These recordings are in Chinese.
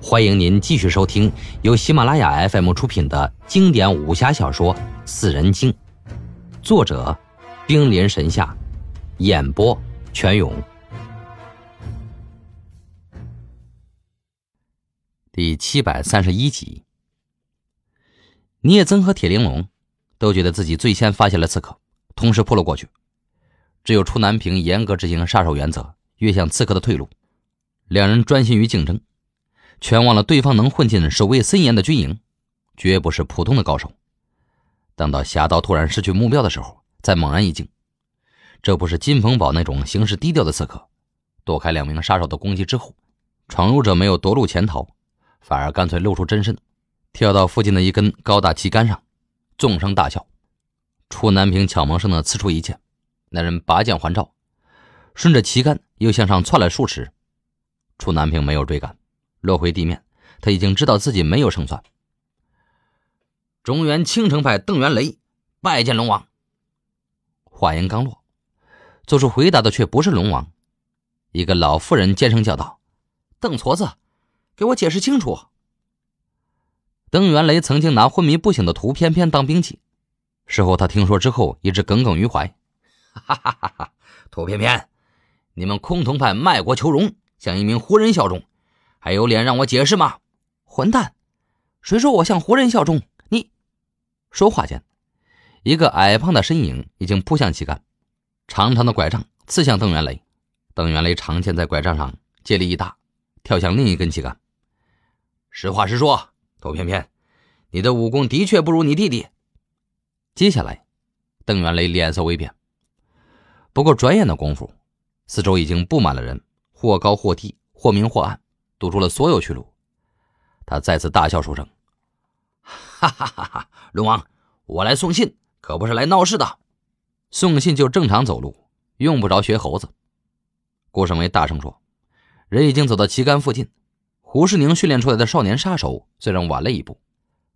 欢迎您继续收听由喜马拉雅 FM 出品的经典武侠小说《四人经》，作者：冰临神下，演播：全勇。第七百三十一集，聂曾和铁玲珑都觉得自己最先发现了刺客，同时扑了过去。只有出南平严格执行杀手原则，越向刺客的退路。两人专心于竞争。全忘了，对方能混进守卫森严的军营，绝不是普通的高手。等到侠盗突然失去目标的时候，再猛然一惊，这不是金鹏宝那种行事低调的刺客。躲开两名杀手的攻击之后，闯入者没有夺路潜逃，反而干脆露出真身，跳到附近的一根高大旗杆上，纵声大笑。楚南平巧忙生的刺出一剑，那人拔剑还招，顺着旗杆又向上窜了数尺。楚南平没有追赶。落回地面，他已经知道自己没有胜算。中原青城派邓元雷拜见龙王。话音刚落，做出回答的却不是龙王，一个老妇人尖声叫道：“邓矬子，给我解释清楚！”邓元雷曾经拿昏迷不醒的屠偏偏当兵器，事后他听说之后一直耿耿于怀。哈哈哈哈屠偏偏，你们崆峒派卖国求荣，向一名胡人效忠。还有脸让我解释吗？混蛋！谁说我向活人效忠？你！说话间，一个矮胖的身影已经扑向旗杆，长长的拐杖刺向邓元雷。邓元雷长剑在拐杖上借力一打，跳向另一根旗杆。实话实说，狗翩翩，你的武功的确不如你弟弟。接下来，邓元雷脸色微变。不过转眼的功夫，四周已经布满了人，或高或低，或明或暗。堵住了所有去路，他再次大笑出声：“哈哈哈哈！龙王，我来送信可不是来闹事的。送信就正常走路，用不着学猴子。”顾胜梅大声说：“人已经走到旗杆附近。”胡世宁训练出来的少年杀手虽然晚了一步，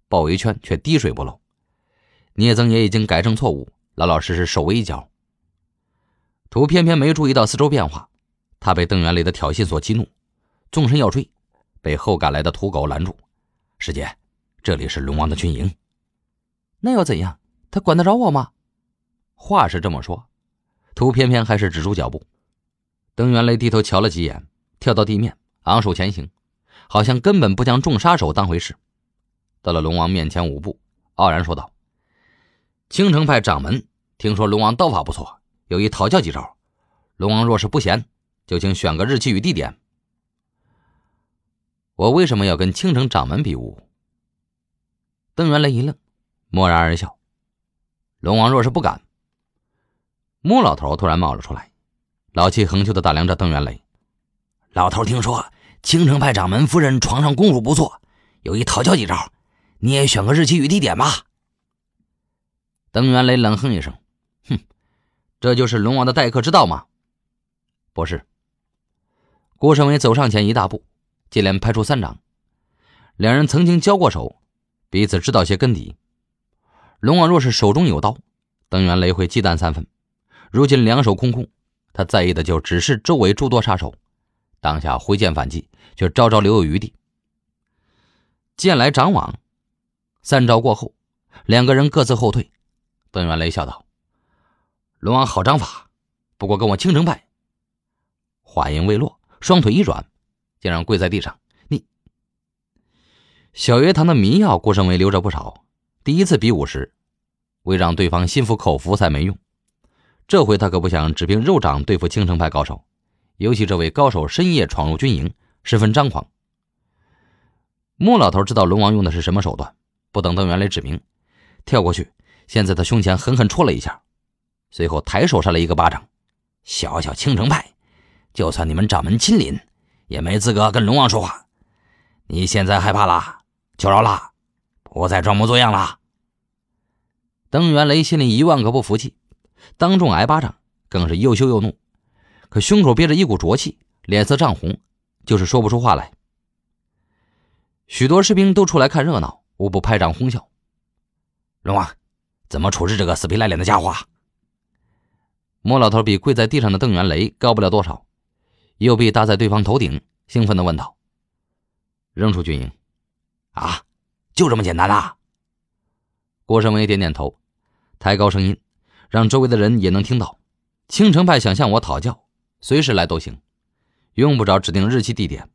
包围圈却滴水不漏。聂增也已经改正错误，老老实实守卫一角，图偏偏没注意到四周变化，他被邓元礼的挑衅所激怒。纵身要追，被后赶来的土狗拦住。师姐，这里是龙王的军营。那又怎样？他管得着我吗？话是这么说，土偏偏还是止住脚步。登元雷低头瞧了几眼，跳到地面，昂首前行，好像根本不将众杀手当回事。到了龙王面前五步，傲然说道：“青城派掌门听说龙王刀法不错，有意讨教几招。龙王若是不嫌，就请选个日期与地点。”我为什么要跟青城掌门比武？邓元雷一愣，默然而笑。龙王若是不敢，穆老头突然冒了出来，老气横秋的打量着邓元雷。老头听说青城派掌门夫人床上功夫不错，有意讨教几招，你也选个日期与地点吧。邓元雷冷哼一声：“哼，这就是龙王的待客之道吗？”不是。郭胜伟走上前一大步。接连拍出三掌，两人曾经交过手，彼此知道些根底。龙王若是手中有刀，邓元雷会忌惮三分。如今两手空空，他在意的就只是周围诸多杀手。当下挥剑反击，却招招留有余地。剑来掌往，三招过后，两个人各自后退。邓元雷笑道：“龙王好掌法，不过跟我青城派。”话音未落，双腿一软。竟然跪在地上！你小月堂的迷药，顾胜威留着不少。第一次比武时，为让对方心服口服才没用。这回他可不想只凭肉掌对付青城派高手，尤其这位高手深夜闯入军营，十分张狂。穆老头知道龙王用的是什么手段，不等邓元来指明，跳过去，先在他胸前狠狠戳了一下，随后抬手扇了一个巴掌：“小小青城派，就算你们掌门亲临。”也没资格跟龙王说话，你现在害怕了，求饶了，不再装模作样了。邓元雷心里一万个不服气，当众挨巴掌，更是又羞又怒，可胸口憋着一股浊气，脸色涨红，就是说不出话来。许多士兵都出来看热闹，无不拍掌哄笑。龙王，怎么处置这个死皮赖脸的家伙？莫老头比跪在地上的邓元雷高不了多少。右臂搭在对方头顶，兴奋地问道：“扔出军营，啊，就这么简单呐？”郭胜伟点点头，抬高声音，让周围的人也能听到：“青城派想向我讨教，随时来都行，用不着指定日期地点。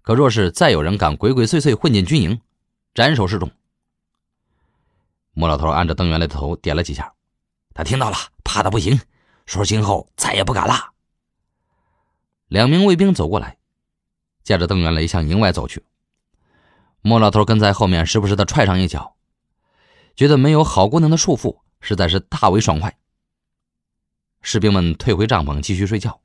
可若是再有人敢鬼鬼祟祟混进军营，斩首示众。”莫老头按着邓元来的头点了几下，他听到了，怕的不行，说今后再也不敢了。两名卫兵走过来，驾着邓元雷向营外走去。莫老头跟在后面，时不时的踹上一脚，觉得没有好姑娘的束缚，实在是大为爽快。士兵们退回帐篷继续睡觉。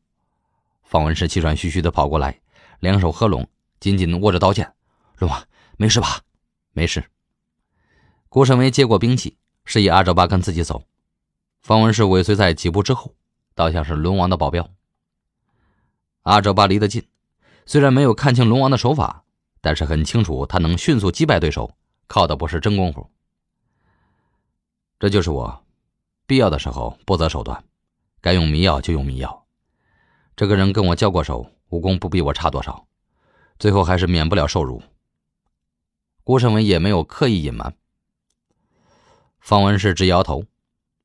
方文士气喘吁吁的跑过来，两手合拢，紧紧握着刀剑。龙王没事吧？没事。郭胜威接过兵器，示意阿哲巴跟自己走。方文士尾随在几步之后，倒像是龙王的保镖。阿哲巴离得近，虽然没有看清龙王的手法，但是很清楚他能迅速击败对手，靠的不是真功夫。这就是我，必要的时候不择手段，该用迷药就用迷药。这个人跟我交过手，武功不比我差多少，最后还是免不了受辱。郭胜文也没有刻意隐瞒。方文士直摇头，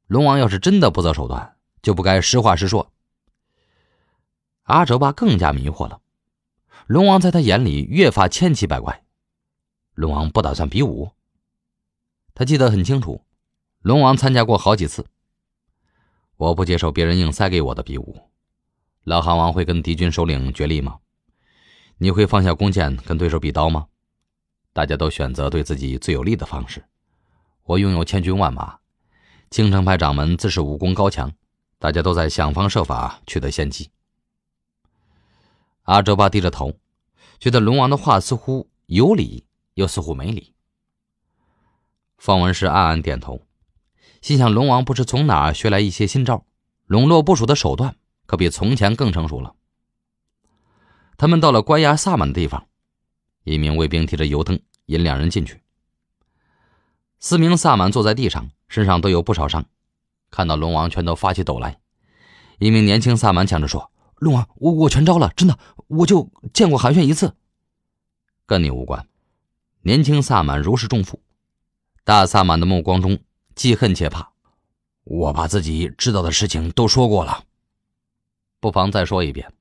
龙王要是真的不择手段，就不该实话实说。阿哲巴更加迷惑了，龙王在他眼里越发千奇百怪。龙王不打算比武。他记得很清楚，龙王参加过好几次。我不接受别人硬塞给我的比武。老韩王会跟敌军首领决力吗？你会放下弓箭跟对手比刀吗？大家都选择对自己最有利的方式。我拥有千军万马，青城派掌门自是武功高强，大家都在想方设法取得先机。阿哲巴低着头，觉得龙王的话似乎有理，又似乎没理。方文士暗暗点头，心想：龙王不知从哪儿学来一些新招，笼络部署的手段可比从前更成熟了。他们到了关押萨满的地方，一名卫兵提着油灯引两人进去。四名萨满坐在地上，身上都有不少伤。看到龙王，全都发起抖来。一名年轻萨满抢着说：“龙王，我我全招了，真的。”我就见过韩炫一次，跟你无关。年轻萨满如释重负，大萨满的目光中既恨且怕。我把自己知道的事情都说过了，不妨再说一遍。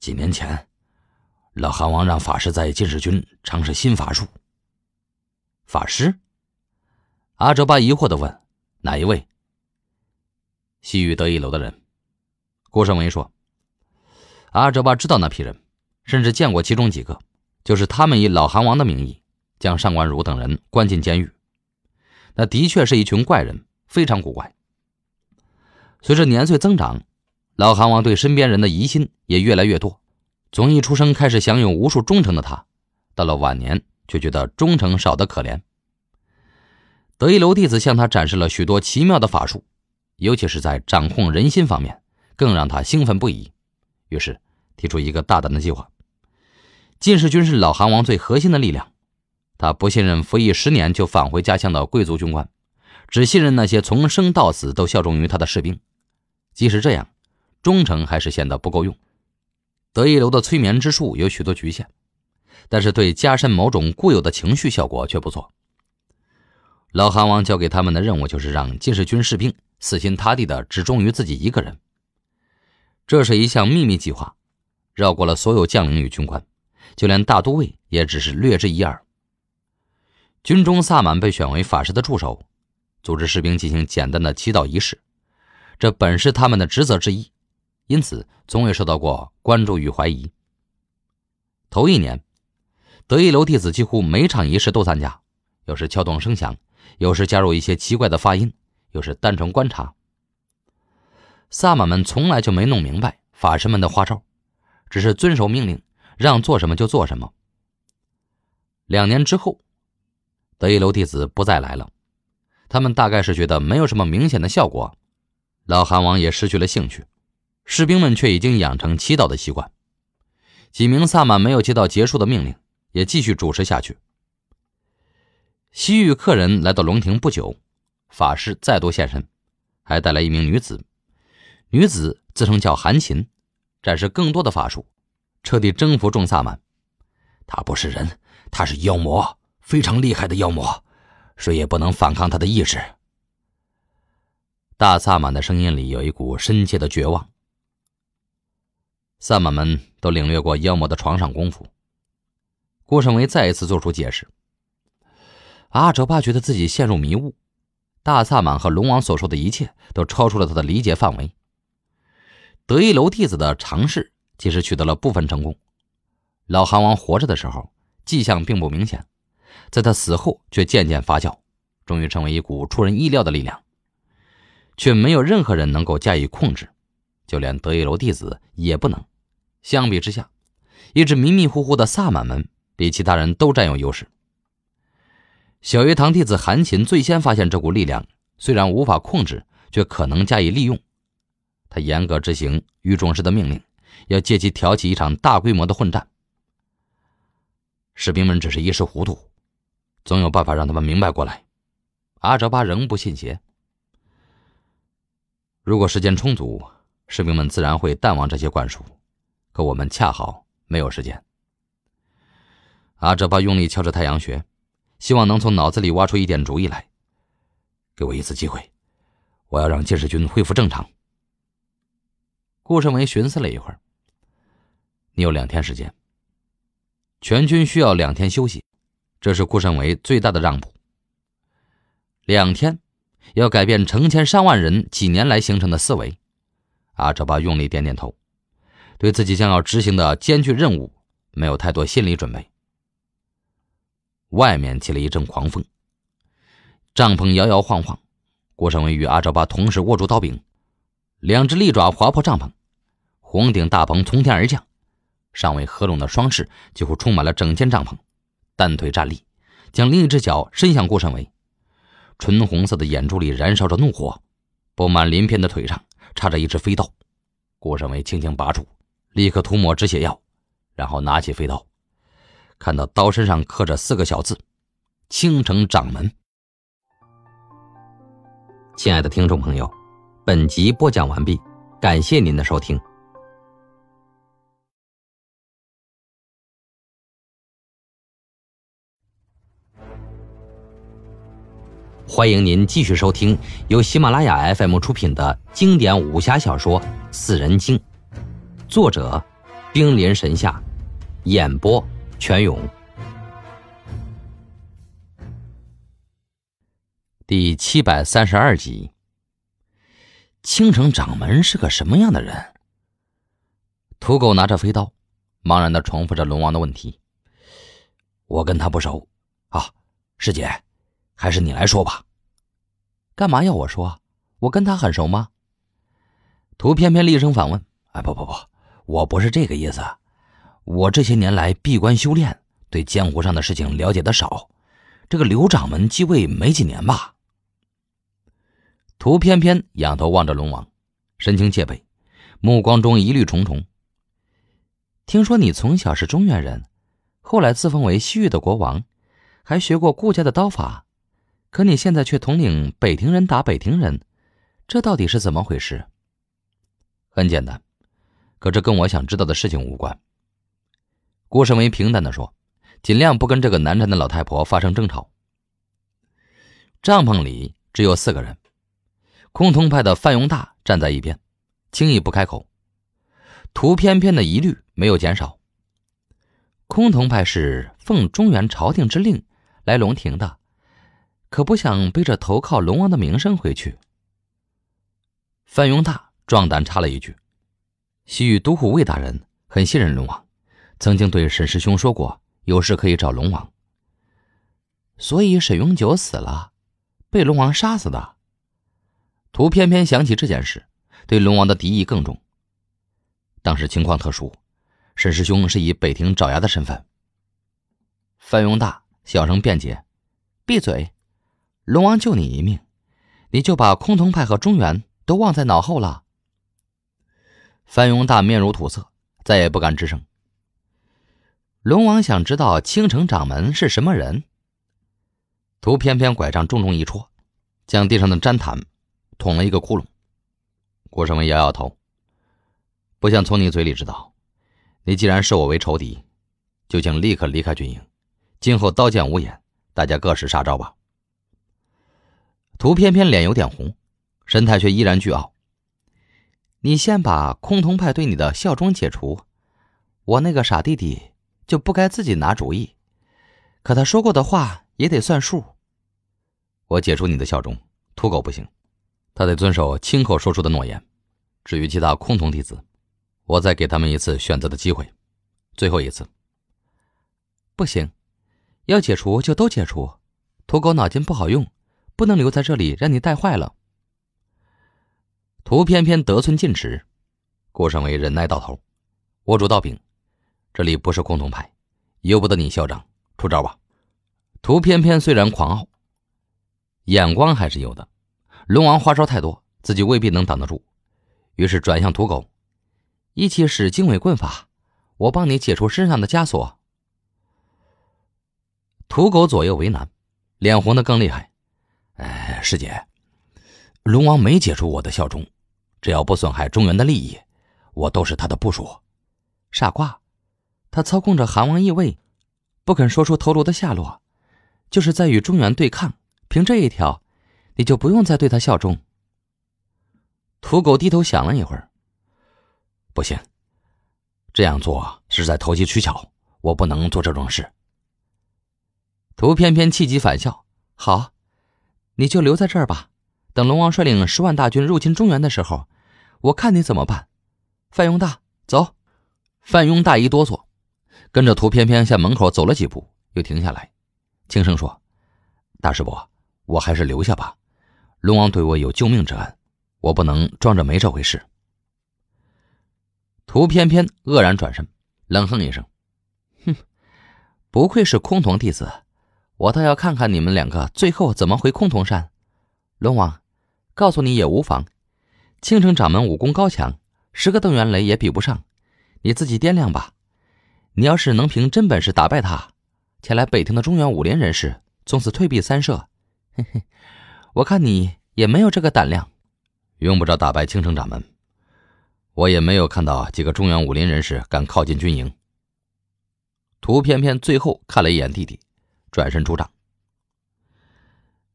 几年前，老韩王让法师在禁卫军尝试新法术。法师，阿哲巴疑惑的问：“哪一位？”西域得意楼的人，郭胜梅说。阿哲巴知道那批人，甚至见过其中几个，就是他们以老韩王的名义将上官如等人关进监狱。那的确是一群怪人，非常古怪。随着年岁增长，老韩王对身边人的疑心也越来越多，从一出生开始享有无数忠诚的他，到了晚年却觉得忠诚少得可怜。德一楼弟子向他展示了许多奇妙的法术，尤其是在掌控人心方面，更让他兴奋不已。于是。提出一个大胆的计划。禁世军是老韩王最核心的力量，他不信任服役十年就返回家乡的贵族军官，只信任那些从生到死都效忠于他的士兵。即使这样，忠诚还是显得不够用。德一楼的催眠之术有许多局限，但是对加深某种固有的情绪效果却不错。老韩王交给他们的任务就是让禁世军士兵死心塌地地只忠于自己一个人。这是一项秘密计划。绕过了所有将领与军官，就连大都尉也只是略知一二。军中萨满被选为法师的助手，组织士兵进行简单的祈祷仪式，这本是他们的职责之一，因此从未受到过关注与怀疑。头一年，得意楼弟子几乎每场仪式都参加，有时敲动声响，有时加入一些奇怪的发音，有时单纯观察。萨满们从来就没弄明白法师们的花招。只是遵守命令，让做什么就做什么。两年之后，得意楼弟子不再来了，他们大概是觉得没有什么明显的效果。老韩王也失去了兴趣，士兵们却已经养成祈祷的习惯。几名萨满没有接到结束的命令，也继续主持下去。西域客人来到龙庭不久，法师再度现身，还带来一名女子。女子自称叫韩琴。展示更多的法术，彻底征服众萨满。他不是人，他是妖魔，非常厉害的妖魔，谁也不能反抗他的意志。大萨满的声音里有一股深切的绝望。萨满们都领略过妖魔的床上功夫。郭胜维再一次做出解释。阿哲巴觉得自己陷入迷雾，大萨满和龙王所说的一切都超出了他的理解范围。得意楼弟子的尝试，其实取得了部分成功。老韩王活着的时候，迹象并不明显，在他死后却渐渐发酵，终于成为一股出人意料的力量，却没有任何人能够加以控制，就连得意楼弟子也不能。相比之下，一直迷迷糊糊的萨满门，比其他人都占有优势。小鱼堂弟子韩琴最先发现这股力量，虽然无法控制，却可能加以利用。他严格执行于仲师的命令，要借机挑起一场大规模的混战。士兵们只是一时糊涂，总有办法让他们明白过来。阿哲巴仍不信邪。如果时间充足，士兵们自然会淡忘这些灌输，可我们恰好没有时间。阿哲巴用力敲着太阳穴，希望能从脑子里挖出一点主意来。给我一次机会，我要让近视军恢复正常。顾胜维寻思了一会儿：“你有两天时间，全军需要两天休息，这是顾胜维最大的让步。两天要改变成千上万人几年来形成的思维。”阿扎巴用力点点头，对自己将要执行的艰巨任务没有太多心理准备。外面起了一阵狂风，帐篷摇摇晃晃，顾胜维与阿扎巴同时握住刀柄。两只利爪划破帐篷，红顶大鹏从天而降，尚未合拢的双翅几乎充满了整间帐篷，单腿站立，将另一只脚伸向顾胜伟，纯红色的眼珠里燃烧着怒火，布满鳞片的腿上插着一只飞刀，顾胜伟轻轻拔出，立刻涂抹止血药，然后拿起飞刀，看到刀身上刻着四个小字：“青城掌门。”亲爱的听众朋友。本集播讲完毕，感谢您的收听。欢迎您继续收听由喜马拉雅 FM 出品的经典武侠小说《四人经》，作者：冰临神下，演播：全勇，第七百三十二集。青城掌门是个什么样的人？土狗拿着飞刀，茫然的重复着龙王的问题。我跟他不熟啊，师姐，还是你来说吧。干嘛要我说？我跟他很熟吗？图偏偏厉声反问：“哎，不不不，我不是这个意思。我这些年来闭关修炼，对江湖上的事情了解的少。这个刘掌门继位没几年吧？”屠翩翩仰头望着龙王，神情戒备，目光中疑虑重重。听说你从小是中原人，后来自封为西域的国王，还学过顾家的刀法，可你现在却统领北庭人打北庭人，这到底是怎么回事？很简单，可这跟我想知道的事情无关。”顾胜维平淡地说，“尽量不跟这个难缠的老太婆发生争吵。帐篷里只有四个人。空峒派的范永大站在一边，轻易不开口。图翩翩的疑虑没有减少。空峒派是奉中原朝廷之令来龙庭的，可不想背着投靠龙王的名声回去。范永大壮胆插了一句：“西域都护魏大人很信任龙王，曾经对沈师兄说过，有事可以找龙王。所以沈永久死了，被龙王杀死的。”图偏偏想起这件事，对龙王的敌意更重。当时情况特殊，沈师兄是以北庭爪牙的身份。范永大小声辩解：“闭嘴！龙王救你一命，你就把崆峒派和中原都忘在脑后了。”范永大面如土色，再也不敢吱声。龙王想知道青城掌门是什么人，图偏偏拐杖重重一戳，将地上的粘痰。捅了一个窟窿，郭胜文摇摇头，不想从你嘴里知道。你既然视我为仇敌，就请立刻离开军营，今后刀剑无眼，大家各使杀招吧。屠偏偏脸有点红，神态却依然倨傲。你先把崆峒派对你的效忠解除，我那个傻弟弟就不该自己拿主意，可他说过的话也得算数。我解除你的效忠，土狗不行。他得遵守亲口说出的诺言。至于其他空同弟子，我再给他们一次选择的机会，最后一次。不行，要解除就都解除。土狗脑筋不好用，不能留在这里让你带坏了。图偏偏得寸进尺，顾胜伟忍耐到头，握住刀柄，这里不是空同派，由不得你嚣张，出招吧。图偏偏虽然狂傲，眼光还是有的。龙王花招太多，自己未必能挡得住，于是转向土狗，一起使经纬棍法。我帮你解除身上的枷锁。土狗左右为难，脸红的更厉害。哎，师姐，龙王没解除我的效忠，只要不损害中原的利益，我都是他的部属。傻瓜，他操控着韩王异位，不肯说出头颅的下落，就是在与中原对抗。凭这一条。你就不用再对他效忠。土狗低头想了一会儿，不行，这样做是在投机取巧，我不能做这种事。屠偏偏气急反笑：“好，你就留在这儿吧。等龙王率领十万大军入侵中原的时候，我看你怎么办。”范庸大走，范庸大一哆嗦，跟着屠偏偏向门口走了几步，又停下来，轻声说：“大师伯，我还是留下吧。”龙王对我有救命之恩，我不能装着没这回事。图翩翩愕然转身，冷哼一声：“哼，不愧是崆峒弟子，我倒要看看你们两个最后怎么回崆峒山。”龙王，告诉你也无妨。青城掌门武功高强，十个邓元雷也比不上，你自己掂量吧。你要是能凭真本事打败他，前来北庭的中原武林人士从此退避三舍。嘿嘿。我看你也没有这个胆量，用不着打败青城掌门。我也没有看到几个中原武林人士敢靠近军营。屠翩翩最后看了一眼弟弟，转身出帐。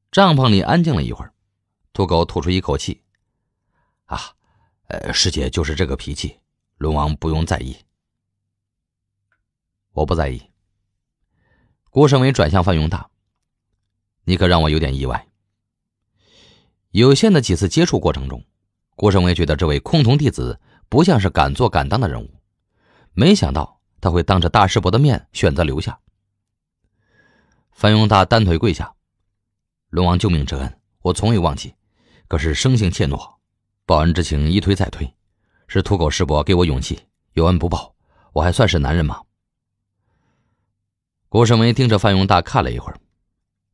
帐篷里安静了一会儿，土狗吐出一口气：“啊，呃，师姐就是这个脾气，龙王不用在意。”我不在意。郭胜伟转向范永大：“你可让我有点意外。”有限的几次接触过程中，郭胜威觉得这位空峒弟子不像是敢做敢当的人物。没想到他会当着大师伯的面选择留下。范永大单腿跪下：“龙王救命之恩，我从未忘记。可是生性怯懦，报恩之情一推再推。是土狗师伯给我勇气，有恩不报，我还算是男人吗？”郭胜威盯着范永大看了一会儿，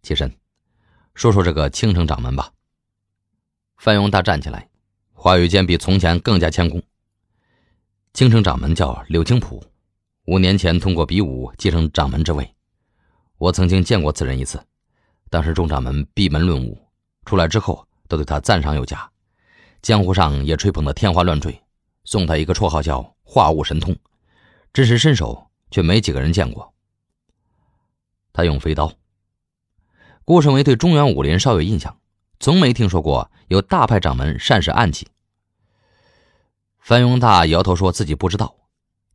起身：“说说这个青城掌门吧。”范永大站起来，话语间比从前更加谦恭。京城掌门叫柳青浦，五年前通过比武继承掌门之位。我曾经见过此人一次，当时众掌门闭门论武，出来之后都对他赞赏有加，江湖上也吹捧的天花乱坠，送他一个绰号叫“化物神通”。只是身手却没几个人见过。他用飞刀。顾胜维对中原武林稍有印象。从没听说过有大派掌门善使暗器。范永大摇头说：“自己不知道，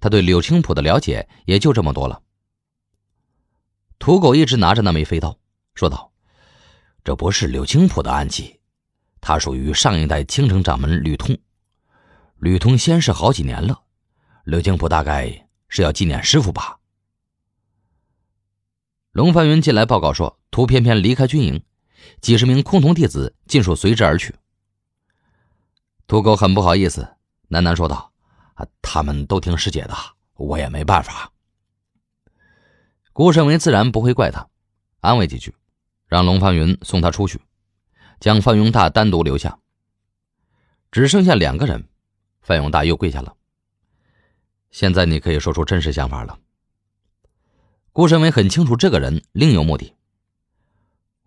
他对柳青浦的了解也就这么多了。”土狗一直拿着那枚飞刀，说道：“这不是柳青浦的暗器，它属于上一代青城掌门吕通。吕通仙逝好几年了，柳青浦大概是要纪念师傅吧。”龙翻云进来报告说：“屠偏偏离开军营。”几十名空峒弟子尽数随之而去。土狗很不好意思，喃喃说道：“他们都听师姐的，我也没办法。”顾胜为自然不会怪他，安慰几句，让龙方云送他出去，将范永大单独留下。只剩下两个人，范永大又跪下了。现在你可以说出真实想法了。顾胜为很清楚，这个人另有目的。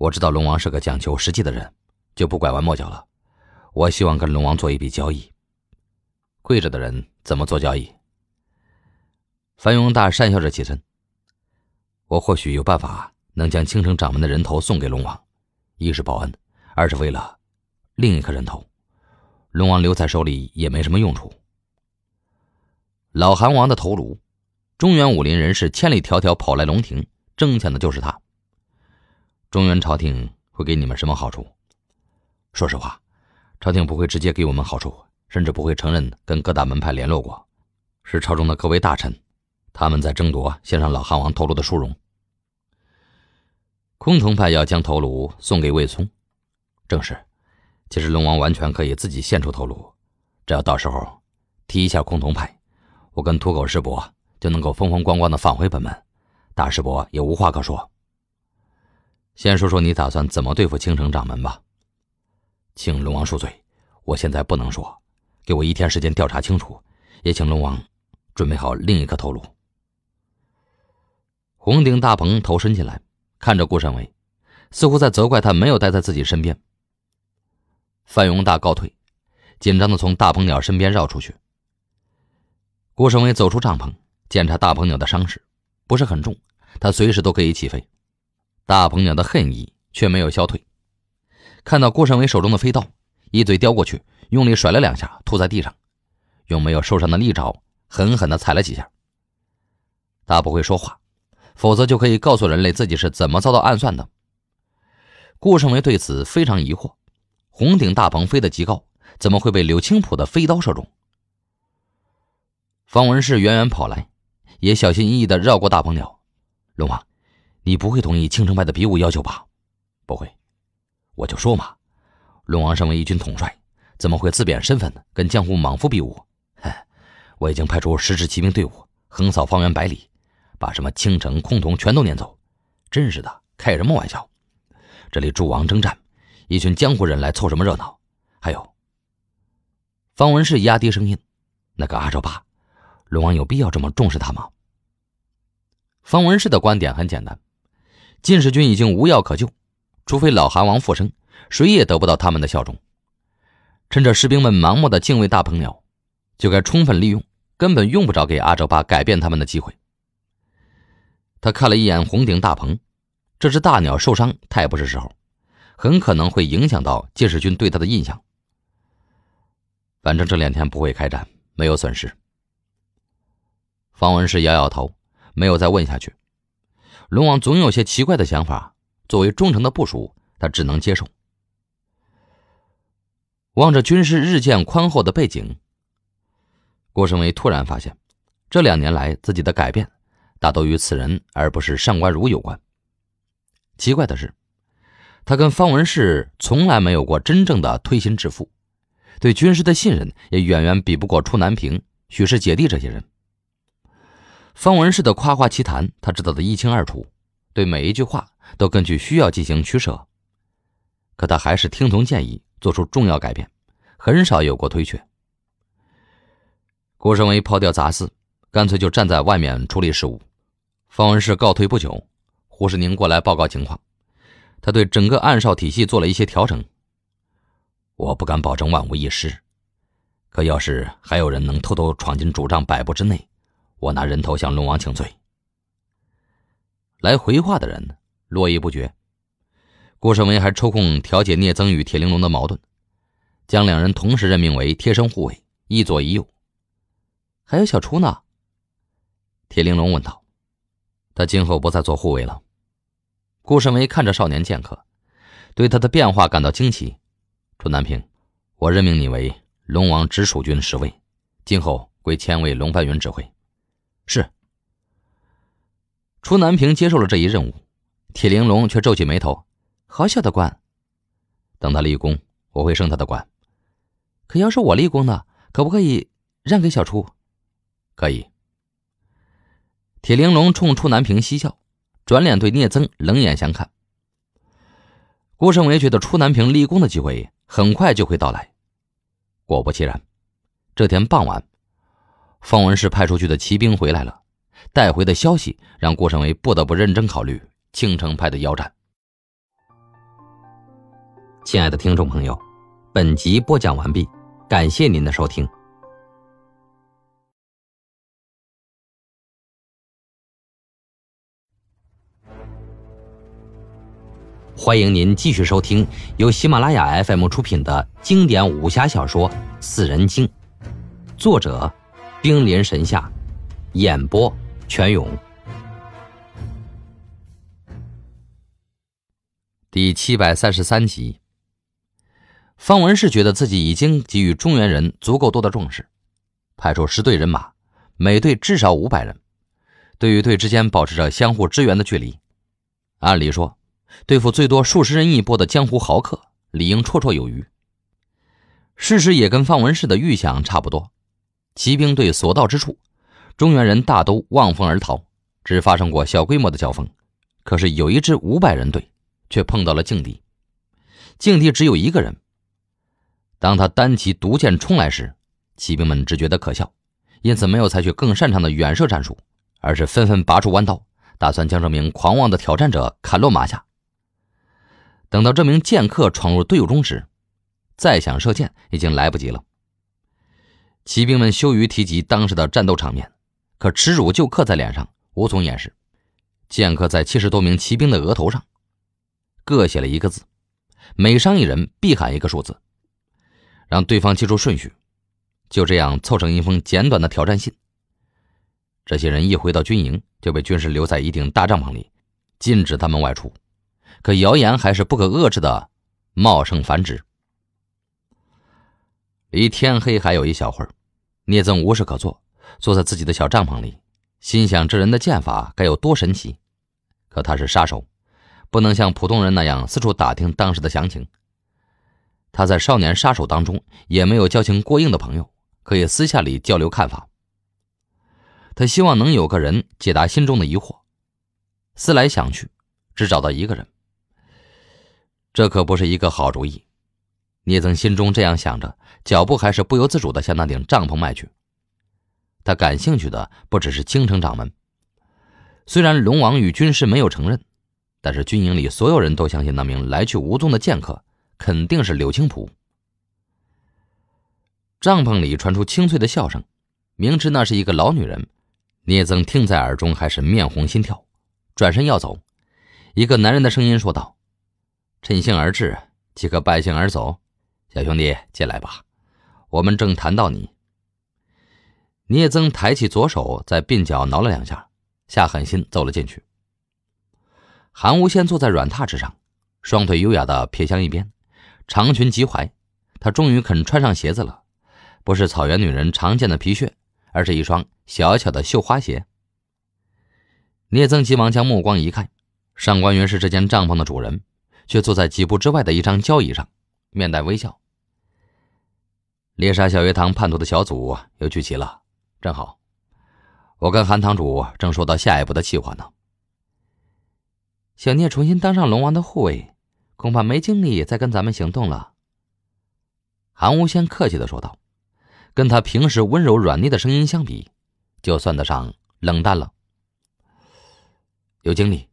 我知道龙王是个讲求实际的人，就不拐弯抹角了。我希望跟龙王做一笔交易。跪着的人怎么做交易？樊勇大讪笑着起身。我或许有办法能将青城掌门的人头送给龙王，一是报恩，二是为了另一颗人头。龙王留在手里也没什么用处。老韩王的头颅，中原武林人士千里迢迢跑来龙庭争抢的就是他。中原朝廷会给你们什么好处？说实话，朝廷不会直接给我们好处，甚至不会承认跟各大门派联络过，是朝中的各位大臣，他们在争夺献上老汉王头颅的殊荣。崆峒派要将头颅送给魏聪，正是。其实龙王完全可以自己献出头颅，只要到时候提一下崆峒派，我跟土狗师伯就能够风风光光的返回本门，大师伯也无话可说。先说说你打算怎么对付青城掌门吧。请龙王恕罪，我现在不能说，给我一天时间调查清楚，也请龙王准备好另一颗头颅。红顶大鹏头伸进来，看着顾胜伟，似乎在责怪他没有待在自己身边。范永大告退，紧张的从大鹏鸟身边绕出去。顾胜伟走出帐篷，检查大鹏鸟的伤势，不是很重，他随时都可以起飞。大鹏鸟的恨意却没有消退，看到顾胜维手中的飞刀，一嘴叼过去，用力甩了两下，吐在地上，用没有受伤的利爪狠狠地踩了几下。它不会说话，否则就可以告诉人类自己是怎么遭到暗算的。顾胜维对此非常疑惑：红顶大鹏飞得极高，怎么会被柳青浦的飞刀射中？方文士远远跑来，也小心翼翼地绕过大鹏鸟，龙王。你不会同意青城派的比武要求吧？不会，我就说嘛，龙王身为一军统帅，怎么会自贬身份呢？跟江湖莽夫比武？我已经派出十支骑兵队伍，横扫方圆百里，把什么青城、崆峒全都撵走。真是的，开什么玩笑？这里诸王征战，一群江湖人来凑什么热闹？还有，方文士压低声音：“那个阿周八，龙王有必要这么重视他吗？”方文氏的观点很简单。禁卫军已经无药可救，除非老韩王复生，谁也得不到他们的效忠。趁着士兵们盲目的敬畏大鹏鸟，就该充分利用，根本用不着给阿哲巴改变他们的机会。他看了一眼红顶大鹏，这只大鸟受伤太不是时候，很可能会影响到禁卫军对他的印象。反正这两天不会开战，没有损失。方文士摇摇头，没有再问下去。龙王总有些奇怪的想法，作为忠诚的部属，他只能接受。望着军师日渐宽厚的背景，郭胜伟突然发现，这两年来自己的改变，大都与此人而不是上官如有关。奇怪的是，他跟方文士从来没有过真正的推心置腹，对军师的信任也远远比不过出南平、许氏姐弟这些人。方文氏的夸夸其谈，他知道的一清二楚，对每一句话都根据需要进行取舍。可他还是听从建议，做出重要改变，很少有过推却。顾胜威抛掉杂事，干脆就站在外面处理事务。方文氏告退不久，胡适宁过来报告情况，他对整个暗哨体系做了一些调整。我不敢保证万无一失，可要是还有人能偷偷闯进主帐百步之内。我拿人头向龙王请罪。来回话的人络绎不绝，顾胜为还抽空调解聂增与铁玲珑的矛盾，将两人同时任命为贴身护卫，一左一右。还有小初呢？铁玲珑问道。他今后不再做护卫了。顾胜为看着少年剑客，对他的变化感到惊奇。楚南平，我任命你为龙王直属军侍卫，今后归千位龙范云指挥。是。楚南平接受了这一任务，铁玲珑却皱起眉头：“好小的官，等他立功，我会升他的官。可要是我立功呢，可不可以让给小楚？”“可以。”铁玲珑冲楚南平嬉笑，转脸对聂增冷眼相看。顾胜维觉得楚南平立功的机会很快就会到来，果不其然，这天傍晚。方文石派出去的骑兵回来了，带回的消息让顾胜伟不得不认真考虑青城派的腰斩。亲爱的听众朋友，本集播讲完毕，感谢您的收听。欢迎您继续收听由喜马拉雅 FM 出品的经典武侠小说《四人经》，作者。兵临神下，演播全勇，第七百三十三集。方文士觉得自己已经给予中原人足够多的重视，派出十队人马，每队至少五百人，队与队之间保持着相互支援的距离。按理说，对付最多数十人一波的江湖豪客，理应绰绰有余。事实也跟方文士的预想差不多。骑兵队所到之处，中原人大都望风而逃，只发生过小规模的交锋。可是有一支五百人队却碰到了劲敌，劲敌只有一个人。当他单骑独剑冲来时，骑兵们只觉得可笑，因此没有采取更擅长的远射战术，而是纷纷拔出弯刀，打算将这名狂妄的挑战者砍落马下。等到这名剑客闯入队伍中时，再想射箭已经来不及了。骑兵们羞于提及当时的战斗场面，可耻辱就刻在脸上，无从掩饰。剑刻在七十多名骑兵的额头上各写了一个字，每伤一人必喊一个数字，让对方记住顺序，就这样凑成一封简短的挑战信。这些人一回到军营，就被军士留在一顶大帐篷里，禁止他们外出。可谣言还是不可遏制的茂盛繁殖。离天黑还有一小会儿，聂增无事可做，坐在自己的小帐篷里，心想这人的剑法该有多神奇。可他是杀手，不能像普通人那样四处打听当时的详情。他在少年杀手当中也没有交情过硬的朋友可以私下里交流看法。他希望能有个人解答心中的疑惑，思来想去，只找到一个人。这可不是一个好主意。聂曾心中这样想着，脚步还是不由自主的向那顶帐篷迈去。他感兴趣的不只是青城掌门，虽然龙王与军师没有承认，但是军营里所有人都相信那名来去无踪的剑客肯定是柳青浦。帐篷里传出清脆的笑声，明知那是一个老女人，聂曾听在耳中还是面红心跳，转身要走，一个男人的声音说道：“趁兴而至，即可败兴而走？”小兄弟，进来吧，我们正谈到你。聂增抬起左手，在鬓角挠了两下，下狠心走了进去。韩无羡坐在软榻之上，双腿优雅的撇向一边，长裙及踝。他终于肯穿上鞋子了，不是草原女人常见的皮靴，而是一双小巧的绣花鞋。聂增急忙将目光移开。上官云是这间帐篷的主人，却坐在几步之外的一张交椅上，面带微笑。猎杀小月堂叛徒的小组又聚齐了，正好，我跟韩堂主正说到下一步的计划呢。小聂重新当上龙王的护卫，恐怕没精力再跟咱们行动了。”韩无羡客气的说道，跟他平时温柔软腻的声音相比，就算得上冷淡了。“有精力。”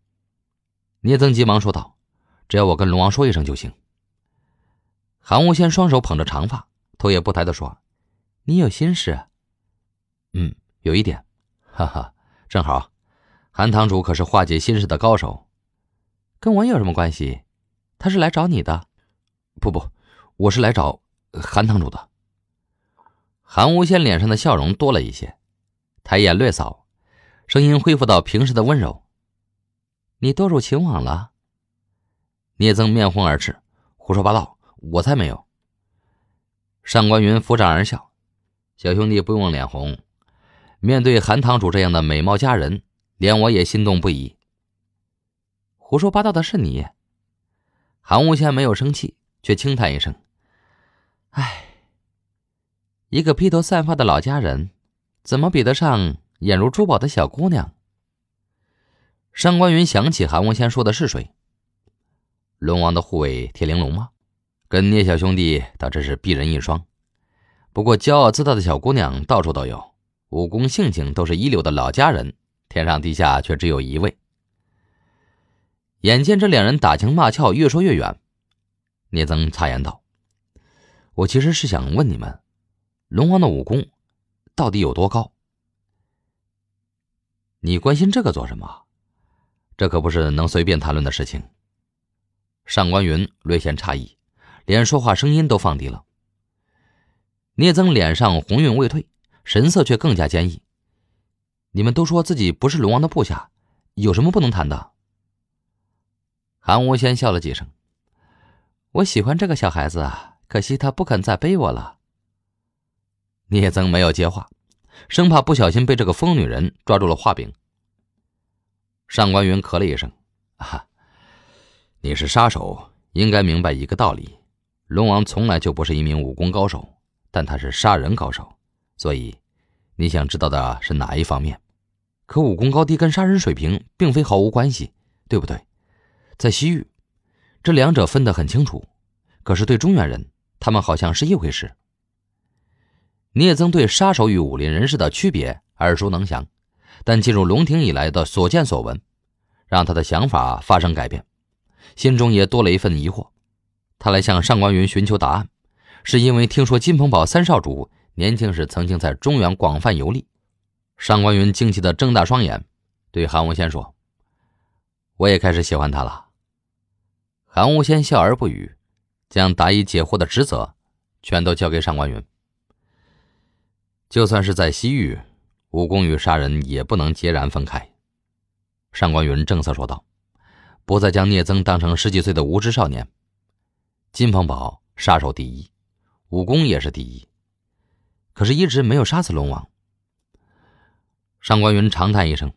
聂增急忙说道，“只要我跟龙王说一声就行。”韩无羡双手捧着长发。头也不抬的说：“你有心事？”“嗯，有一点。”“哈哈，正好，韩堂主可是化解心事的高手。”“跟我有什么关系？”“他是来找你的。”“不不，我是来找韩堂主的。”韩无羡脸上的笑容多了一些，抬眼略扫，声音恢复到平时的温柔：“你堕入情网了？”聂增面红耳赤：“胡说八道，我才没有。”上官云抚掌而笑：“小兄弟不用脸红，面对韩堂主这样的美貌佳人，连我也心动不已。”“胡说八道的是你。”韩无羡没有生气，却轻叹一声：“唉，一个披头散发的老家人，怎么比得上眼如珠宝的小姑娘？”上官云想起韩无羡说的是谁？龙王的护卫铁玲珑吗？跟聂小兄弟倒真是璧人一双，不过骄傲自大的小姑娘到处都有，武功性情都是一流的老家人，天上地下却只有一位。眼见这两人打情骂俏，越说越远，聂增擦言道：“我其实是想问你们，龙王的武功到底有多高？你关心这个做什么？这可不是能随便谈论的事情。”上官云略显诧异。连说话声音都放低了。聂增脸上红晕未退，神色却更加坚毅。你们都说自己不是龙王的部下，有什么不能谈的？韩无先笑了几声。我喜欢这个小孩子，啊，可惜他不肯再背我了。聂增没有接话，生怕不小心被这个疯女人抓住了话柄。上官云咳了一声：“哈，你是杀手，应该明白一个道理。”龙王从来就不是一名武功高手，但他是杀人高手，所以你想知道的是哪一方面？可武功高低跟杀人水平并非毫无关系，对不对？在西域，这两者分得很清楚，可是对中原人，他们好像是一回事。聂增对杀手与武林人士的区别耳熟能详，但进入龙庭以来的所见所闻，让他的想法发生改变，心中也多了一份疑惑。他来向上官云寻求答案，是因为听说金鹏堡三少主年轻时曾经在中原广泛游历。上官云惊奇的睁大双眼，对韩无仙说：“我也开始喜欢他了。”韩无仙笑而不语，将答疑解惑的职责全都交给上官云。就算是在西域，武功与杀人也不能截然分开。上官云正色说道：“不再将聂增当成十几岁的无知少年。”金鹏宝杀手第一，武功也是第一，可是，一直没有杀死龙王。上官云长叹一声：“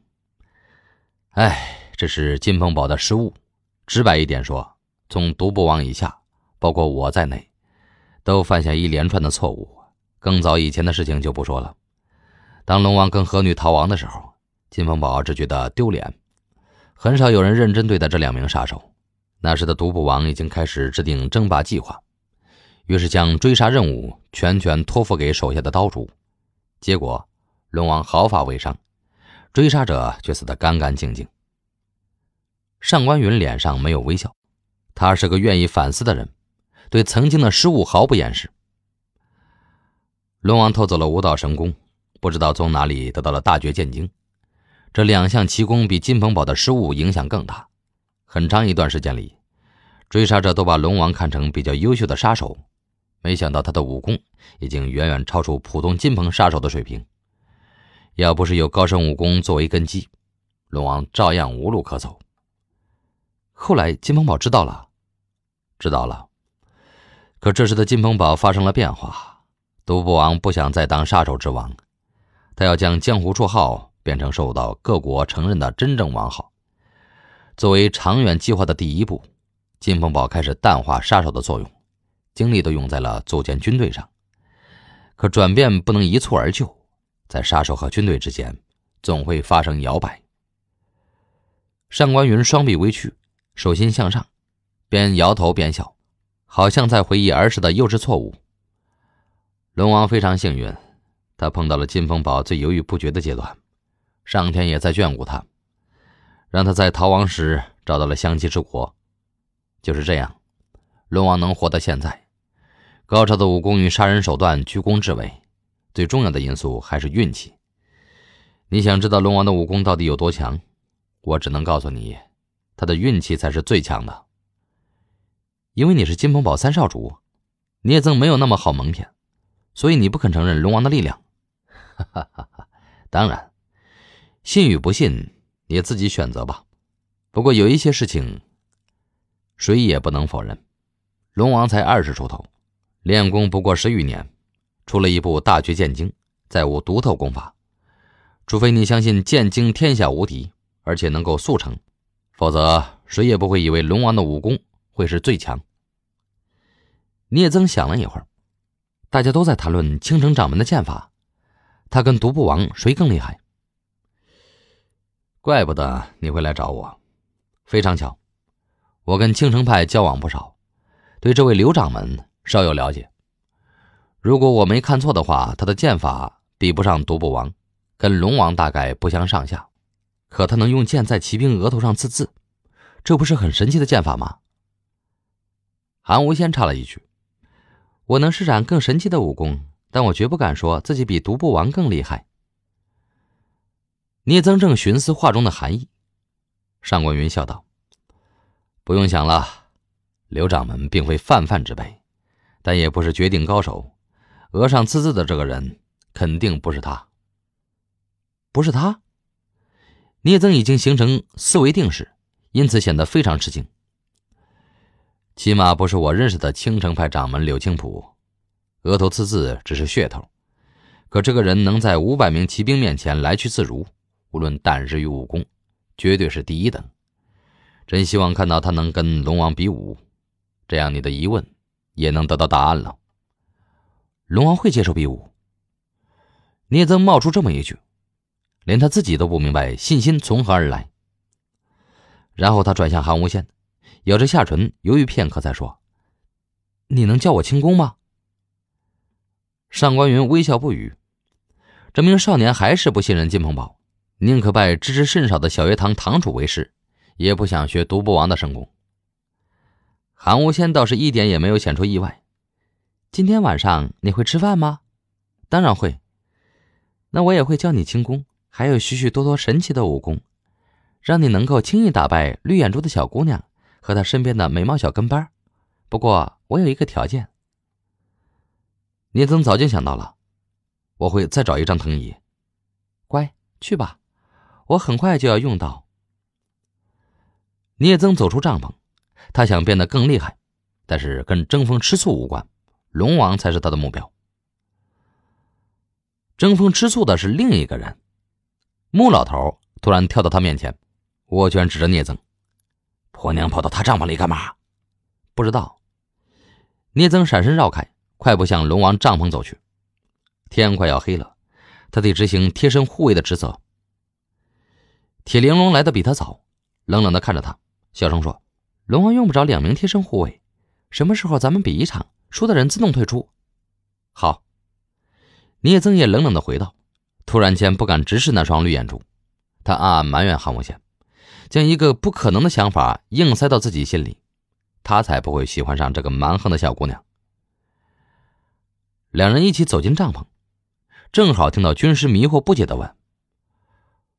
哎，这是金鹏宝的失误。直白一点说，从独步王以下，包括我在内，都犯下一连串的错误。更早以前的事情就不说了。当龙王跟何女逃亡的时候，金鹏宝只觉得丢脸，很少有人认真对待这两名杀手。”那时的独步王已经开始制定争霸计划，于是将追杀任务全权托付给手下的刀主。结果，龙王毫发未伤，追杀者却死得干干净净。上官云脸上没有微笑，他是个愿意反思的人，对曾经的失误毫不掩饰。龙王偷走了五道神功，不知道从哪里得到了大觉剑经，这两项奇功比金鹏宝的失误影响更大。很长一段时间里，追杀者都把龙王看成比较优秀的杀手。没想到他的武功已经远远超出普通金鹏杀手的水平。要不是有高深武功作为根基，龙王照样无路可走。后来金鹏宝知道了，知道了。可这时的金鹏宝发生了变化，独步王不想再当杀手之王，他要将江湖绰号变成受到各国承认的真正王号。作为长远计划的第一步，金风宝开始淡化杀手的作用，精力都用在了组建军队上。可转变不能一蹴而就，在杀手和军队之间，总会发生摇摆。上官云双臂微曲，手心向上，边摇头边笑，好像在回忆儿时的幼稚错误。龙王非常幸运，他碰到了金风宝最犹豫不决的阶段，上天也在眷顾他。让他在逃亡时找到了香积之国，就是这样，龙王能活到现在，高超的武功与杀人手段居功至伟，最重要的因素还是运气。你想知道龙王的武功到底有多强？我只能告诉你，他的运气才是最强的。因为你是金鹏堡三少主，你也曾没有那么好蒙骗，所以你不肯承认龙王的力量。哈哈哈哈哈！当然，信与不信。也自己选择吧，不过有一些事情，谁也不能否认。龙王才二十出头，练功不过十余年，出了一部《大绝剑经》，再无独特功法。除非你相信剑经天下无敌，而且能够速成，否则谁也不会以为龙王的武功会是最强。聂增想了一会儿，大家都在谈论青城掌门的剑法，他跟独步王谁更厉害？怪不得你会来找我，非常巧，我跟青城派交往不少，对这位刘掌门稍有了解。如果我没看错的话，他的剑法比不上独步王，跟龙王大概不相上下。可他能用剑在骑兵额头上刺字，这不是很神奇的剑法吗？韩无仙插了一句：“我能施展更神奇的武功，但我绝不敢说自己比独步王更厉害。”聂增正寻思话中的含义，上官云笑道：“不用想了，刘掌门并非泛泛之辈，但也不是绝顶高手。额上刺字的这个人肯定不是他，不是他。”聂增已经形成思维定式，因此显得非常吃惊。起码不是我认识的青城派掌门柳青浦，额头刺字只是噱头，可这个人能在五百名骑兵面前来去自如。无论胆识与武功，绝对是第一等。真希望看到他能跟龙王比武，这样你的疑问也能得到答案了。龙王会接受比武？聂曾冒出这么一句，连他自己都不明白信心从何而来。然后他转向韩无羡，咬着下唇，犹豫片刻，才说：“你能教我轻功吗？”上官云微笑不语。这名少年还是不信任金鹏宝。宁可拜知识甚少的小学堂堂主为师，也不想学独步王的神功。韩无仙倒是一点也没有显出意外。今天晚上你会吃饭吗？当然会。那我也会教你轻功，还有许许多多神奇的武功，让你能够轻易打败绿眼珠的小姑娘和她身边的美貌小跟班。不过我有一个条件。你怎么早就想到了？我会再找一张藤椅。乖，去吧。我很快就要用到。聂增走出帐篷，他想变得更厉害，但是跟争风吃醋无关，龙王才是他的目标。争风吃醋的是另一个人，穆老头突然跳到他面前，握拳指着聂增：“婆娘跑到他帐篷里干嘛？”不知道。聂增闪身绕开，快步向龙王帐篷走去。天快要黑了，他得执行贴身护卫的职责。铁玲珑来的比他早，冷冷的看着他，小声说：“龙王用不着两名贴身护卫，什么时候咱们比一场，输的人自动退出。”好。聂增也冷冷的回道，突然间不敢直视那双绿眼珠，他暗暗埋怨韩无羡，将一个不可能的想法硬塞到自己心里，他才不会喜欢上这个蛮横的小姑娘。两人一起走进帐篷，正好听到军师迷惑不解的问。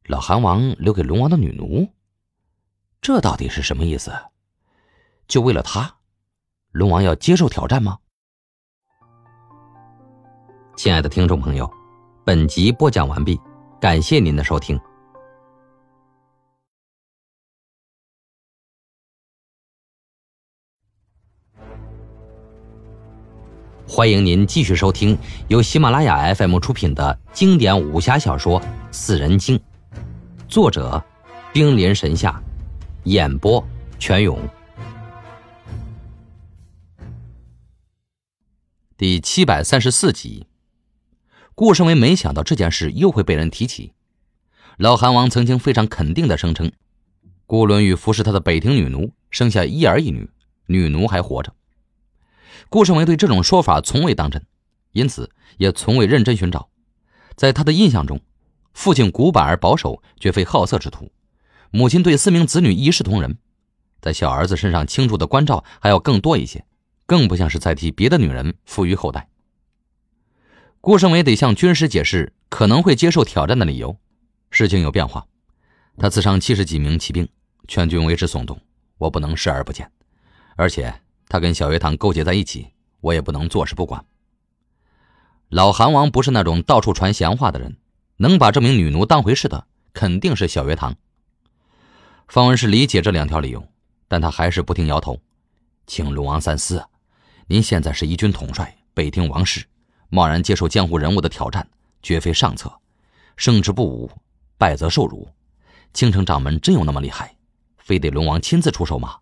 老韩王留给龙王的女奴，这到底是什么意思？就为了他，龙王要接受挑战吗？亲爱的听众朋友，本集播讲完毕，感谢您的收听。欢迎您继续收听由喜马拉雅 FM 出品的经典武侠小说《四人经》。作者：兵临神下，演播：全勇。第七百三十四集，顾胜为没想到这件事又会被人提起。老韩王曾经非常肯定的声称，顾伦与服侍他的北庭女奴生下一儿一女，女奴还活着。顾胜为对这种说法从未当真，因此也从未认真寻找，在他的印象中。父亲古板而保守，绝非好色之徒；母亲对四名子女一视同仁，在小儿子身上倾注的关照还要更多一些，更不像是在替别的女人赋予后代。顾胜伟得向军师解释可能会接受挑战的理由。事情有变化，他刺伤七十几名骑兵，全军为之耸动，我不能视而不见，而且他跟小岳堂勾结在一起，我也不能坐视不管。老韩王不是那种到处传闲话的人。能把这名女奴当回事的，肯定是小月堂。方文是理解这两条理由，但他还是不停摇头。请龙王三思，您现在是一军统帅，北庭王室，贸然接受江湖人物的挑战，绝非上策。胜之不武，败则受辱。青城掌门真有那么厉害？非得龙王亲自出手吗？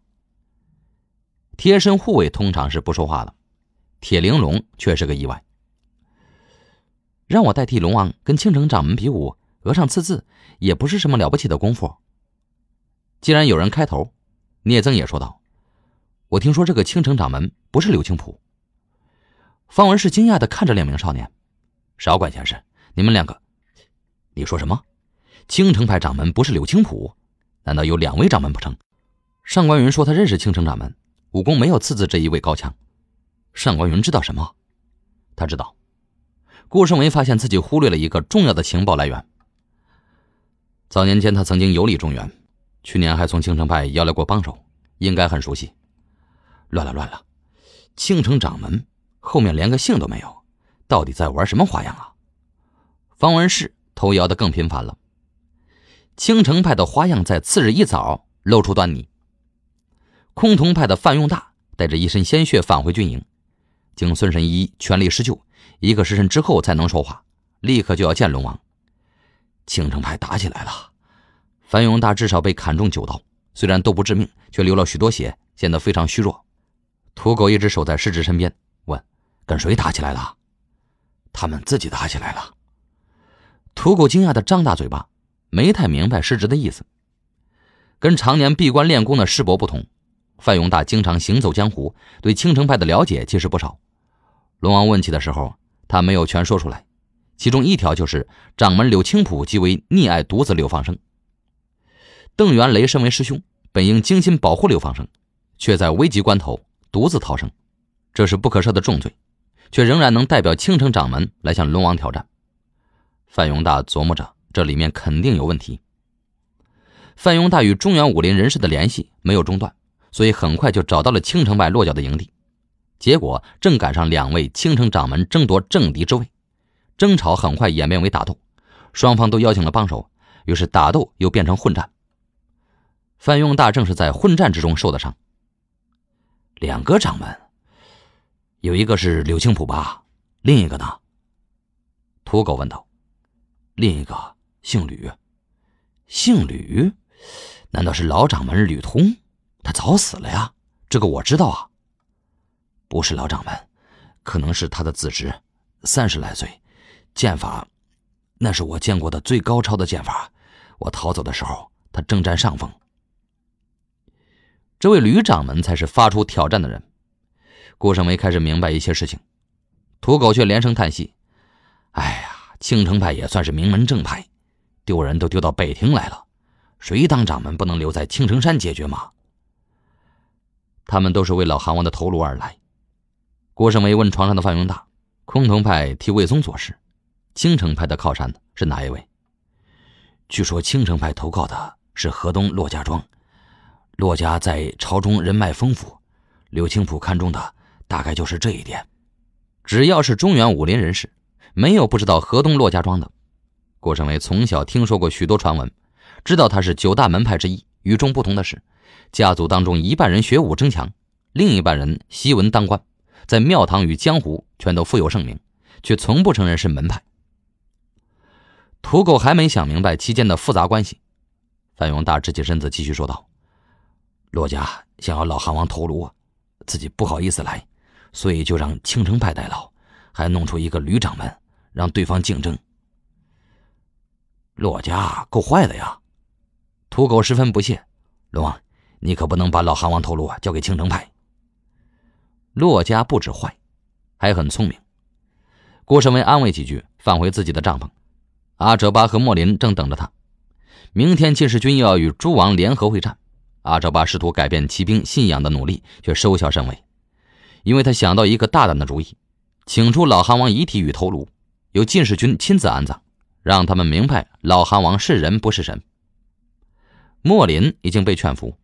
贴身护卫通常是不说话的，铁玲珑却是个意外。让我代替龙王跟青城掌门比武，额上刺字也不是什么了不起的功夫。既然有人开头，聂增也说道：“我听说这个青城掌门不是柳青浦。”方文是惊讶的看着两名少年：“少管闲事！你们两个，你说什么？青城派掌门不是柳青浦？难道有两位掌门不成？”上官云说：“他认识青城掌门，武功没有刺字这一位高强。”上官云知道什么？他知道。顾胜维发现自己忽略了一个重要的情报来源。早年间他曾经游历中原，去年还从青城派邀来过帮手，应该很熟悉。乱了，乱了！青城掌门后面连个姓都没有，到底在玩什么花样啊？方文士头摇得更频繁了。青城派的花样在次日一早露出端倪。崆峒派的范用大带着一身鲜血返回军营，经孙神医全力施救。一个时辰之后才能说话，立刻就要见龙王。青城派打起来了，范永大至少被砍中九刀，虽然都不致命，却流了许多血，显得非常虚弱。土狗一直守在师侄身边，问：“跟谁打起来了？”“他们自己打起来了。”土狗惊讶的张大嘴巴，没太明白师侄的意思。跟常年闭关练功的师伯不同，范永大经常行走江湖，对青城派的了解其实不少。龙王问起的时候。他没有全说出来，其中一条就是掌门柳青浦极为溺爱独子柳放生。邓元雷身为师兄，本应精心保护柳放生，却在危急关头独自逃生，这是不可赦的重罪，却仍然能代表青城掌门来向龙王挑战。范永大琢磨着，这里面肯定有问题。范永大与中原武林人士的联系没有中断，所以很快就找到了青城派落脚的营地。结果正赶上两位青城掌门争夺正敌之位，争吵很快演变为打斗，双方都邀请了帮手，于是打斗又变成混战。范用大正是在混战之中受的伤。两个掌门，有一个是柳青浦吧，另一个呢？土狗问道。另一个姓吕，姓吕，难道是老掌门吕通？他早死了呀，这个我知道啊。不是老掌门，可能是他的子侄，三十来岁，剑法，那是我见过的最高超的剑法。我逃走的时候，他正占上风。这位吕掌门才是发出挑战的人。顾胜梅开始明白一些事情，土狗却连声叹息：“哎呀，青城派也算是名门正派，丢人都丢到北庭来了，谁当掌门不能留在青城山解决吗？他们都是为老韩王的头颅而来。”郭胜梅问床上的范云大：“崆峒派替魏宗做事，青城派的靠山是哪一位？”据说青城派投靠的是河东骆家庄，骆家在朝中人脉丰富，柳青浦看中的大概就是这一点。只要是中原武林人士，没有不知道河东骆家庄的。郭胜梅从小听说过许多传闻，知道他是九大门派之一。与众不同的是，家族当中一半人学武争强，另一半人习文当官。在庙堂与江湖全都富有盛名，却从不承认是门派。土狗还没想明白期间的复杂关系，范永大直起身子继续说道：“骆家想要老韩王头颅啊，自己不好意思来，所以就让青城派代劳，还弄出一个吕掌门，让对方竞争。骆家够坏的呀！”土狗十分不屑：“龙王，你可不能把老韩王头颅交给青城派。”洛家不止坏，还很聪明。郭胜威安慰几句，返回自己的帐篷。阿哲巴和莫林正等着他。明天禁士军要与诸王联合会战。阿哲巴试图改变骑兵信仰的努力却收效甚微，因为他想到一个大胆的主意：请出老韩王遗体与头颅，由禁士军亲自安葬，让他们明白老韩王是人不是神。莫林已经被劝服，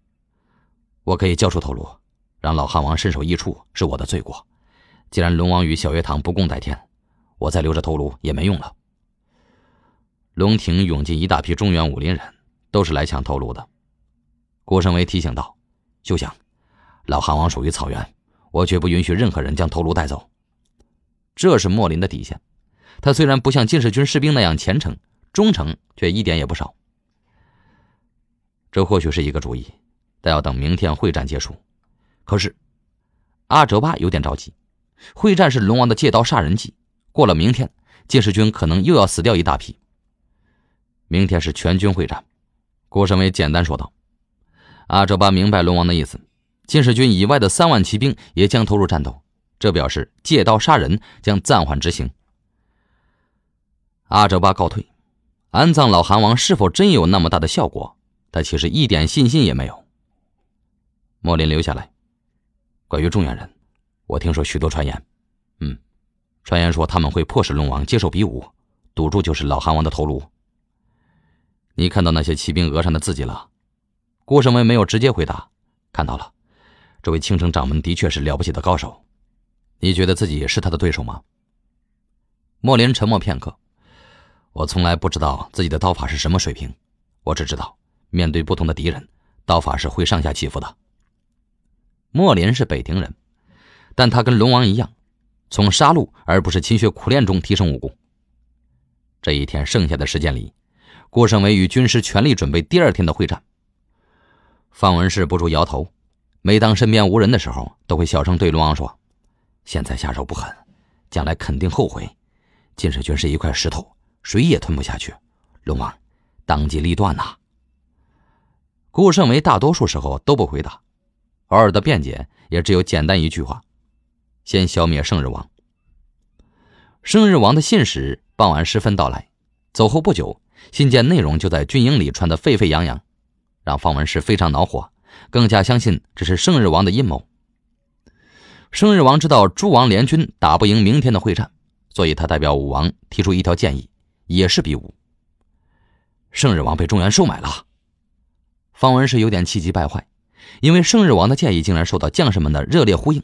我可以交出头颅。让老汉王身首异处是我的罪过。既然龙王与小月堂不共戴天，我再留着头颅也没用了。龙庭涌进一大批中原武林人，都是来抢头颅的。顾胜威提醒道：“休想，老汉王属于草原，我绝不允许任何人将头颅带走。这是莫林的底线。他虽然不像近卫军士兵那样虔诚忠诚，却一点也不少。这或许是一个主意，但要等明天会战结束。”可是，阿哲巴有点着急。会战是龙王的借刀杀人计，过了明天，禁士军可能又要死掉一大批。明天是全军会战，郭胜伟简单说道。阿哲巴明白龙王的意思，禁世军以外的三万骑兵也将投入战斗，这表示借刀杀人将暂缓执行。阿哲巴告退。安葬老韩王是否真有那么大的效果？他其实一点信心也没有。莫林留下来。关于中原人，我听说许多传言，嗯，传言说他们会迫使龙王接受比武，赌注就是老韩王的头颅。你看到那些骑兵额上的字迹了？顾胜文没有直接回答，看到了。这位青城掌门的确是了不起的高手，你觉得自己是他的对手吗？莫林沉默片刻，我从来不知道自己的刀法是什么水平，我只知道面对不同的敌人，刀法是会上下起伏的。莫林是北庭人，但他跟龙王一样，从杀戮而不是勤学苦练中提升武功。这一天剩下的时间里，顾胜伟与军师全力准备第二天的会战。范文氏不住摇头，每当身边无人的时候，都会小声对龙王说：“现在下手不狠，将来肯定后悔。金水军是一块石头，谁也吞不下去。”龙王，当机立断呐！顾胜伟大多数时候都不回答。偶尔的辩解也只有简单一句话：“先消灭圣日王。”圣日王的信使傍晚时分到来，走后不久，信件内容就在军营里传得沸沸扬扬，让方文士非常恼火，更加相信这是圣日王的阴谋。圣日王知道诸王联军打不赢明天的会战，所以他代表武王提出一条建议，也是比武。圣日王被中原收买了，方文士有点气急败坏。因为圣日王的建议竟然受到将士们的热烈呼应，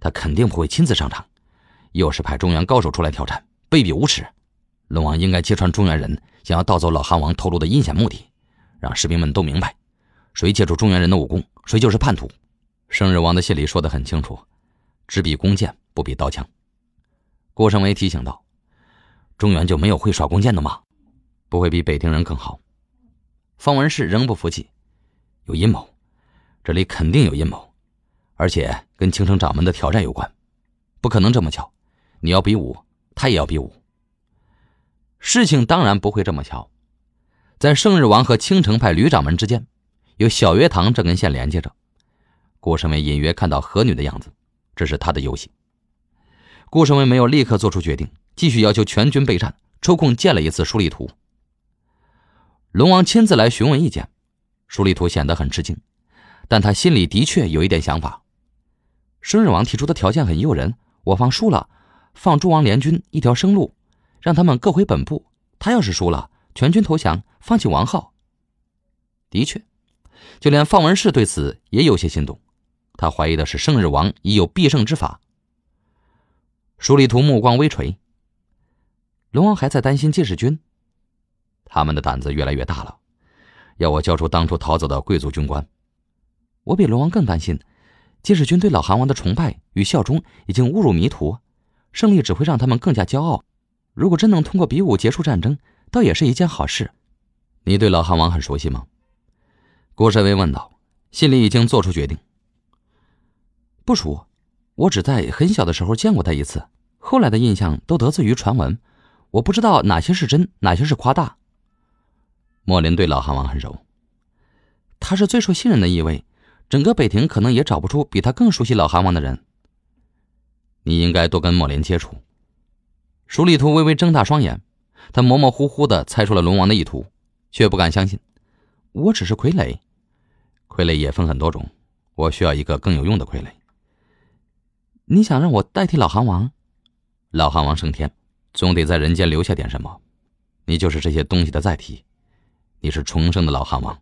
他肯定不会亲自上场，又是派中原高手出来挑战，卑鄙无耻！龙王应该揭穿中原人想要盗走老汉王头颅的阴险目的，让士兵们都明白，谁借助中原人的武功，谁就是叛徒。圣日王的信里说得很清楚，只比弓箭，不比刀枪。郭胜威提醒道：“中原就没有会耍弓箭的吗？不会比北庭人更好？”方文士仍不服气：“有阴谋！”这里肯定有阴谋，而且跟青城掌门的挑战有关，不可能这么巧。你要比武，他也要比武。事情当然不会这么巧，在圣日王和青城派吕掌门之间，有小月堂这根线连接着。顾胜伟隐约看到何女的样子，这是他的游戏。顾胜伟没有立刻做出决定，继续要求全军备战，抽空见了一次舒立图。龙王亲自来询问意见，舒立图显得很吃惊。但他心里的确有一点想法。胜日王提出的条件很诱人，我方输了，放诸王联军一条生路，让他们各回本部；他要是输了，全军投降，放弃王号。的确，就连范文氏对此也有些心动。他怀疑的是圣日王已有必胜之法。舒立图目光微垂，龙王还在担心戒石军，他们的胆子越来越大了，要我交出当初逃走的贵族军官。我比龙王更担心，即使军对老韩王的崇拜与效忠已经误入迷途，胜利只会让他们更加骄傲。如果真能通过比武结束战争，倒也是一件好事。你对老韩王很熟悉吗？顾神威问道，心里已经做出决定。不熟，我只在很小的时候见过他一次，后来的印象都得自于传闻，我不知道哪些是真，哪些是夸大。莫林对老韩王很熟，他是最受信任的一位。整个北庭可能也找不出比他更熟悉老韩王的人。你应该多跟莫林接触。舒立图微微睁大双眼，他模模糊糊的猜出了龙王的意图，却不敢相信。我只是傀儡，傀儡也分很多种。我需要一个更有用的傀儡。你想让我代替老韩王？老韩王升天，总得在人间留下点什么。你就是这些东西的载体。你是重生的老韩王。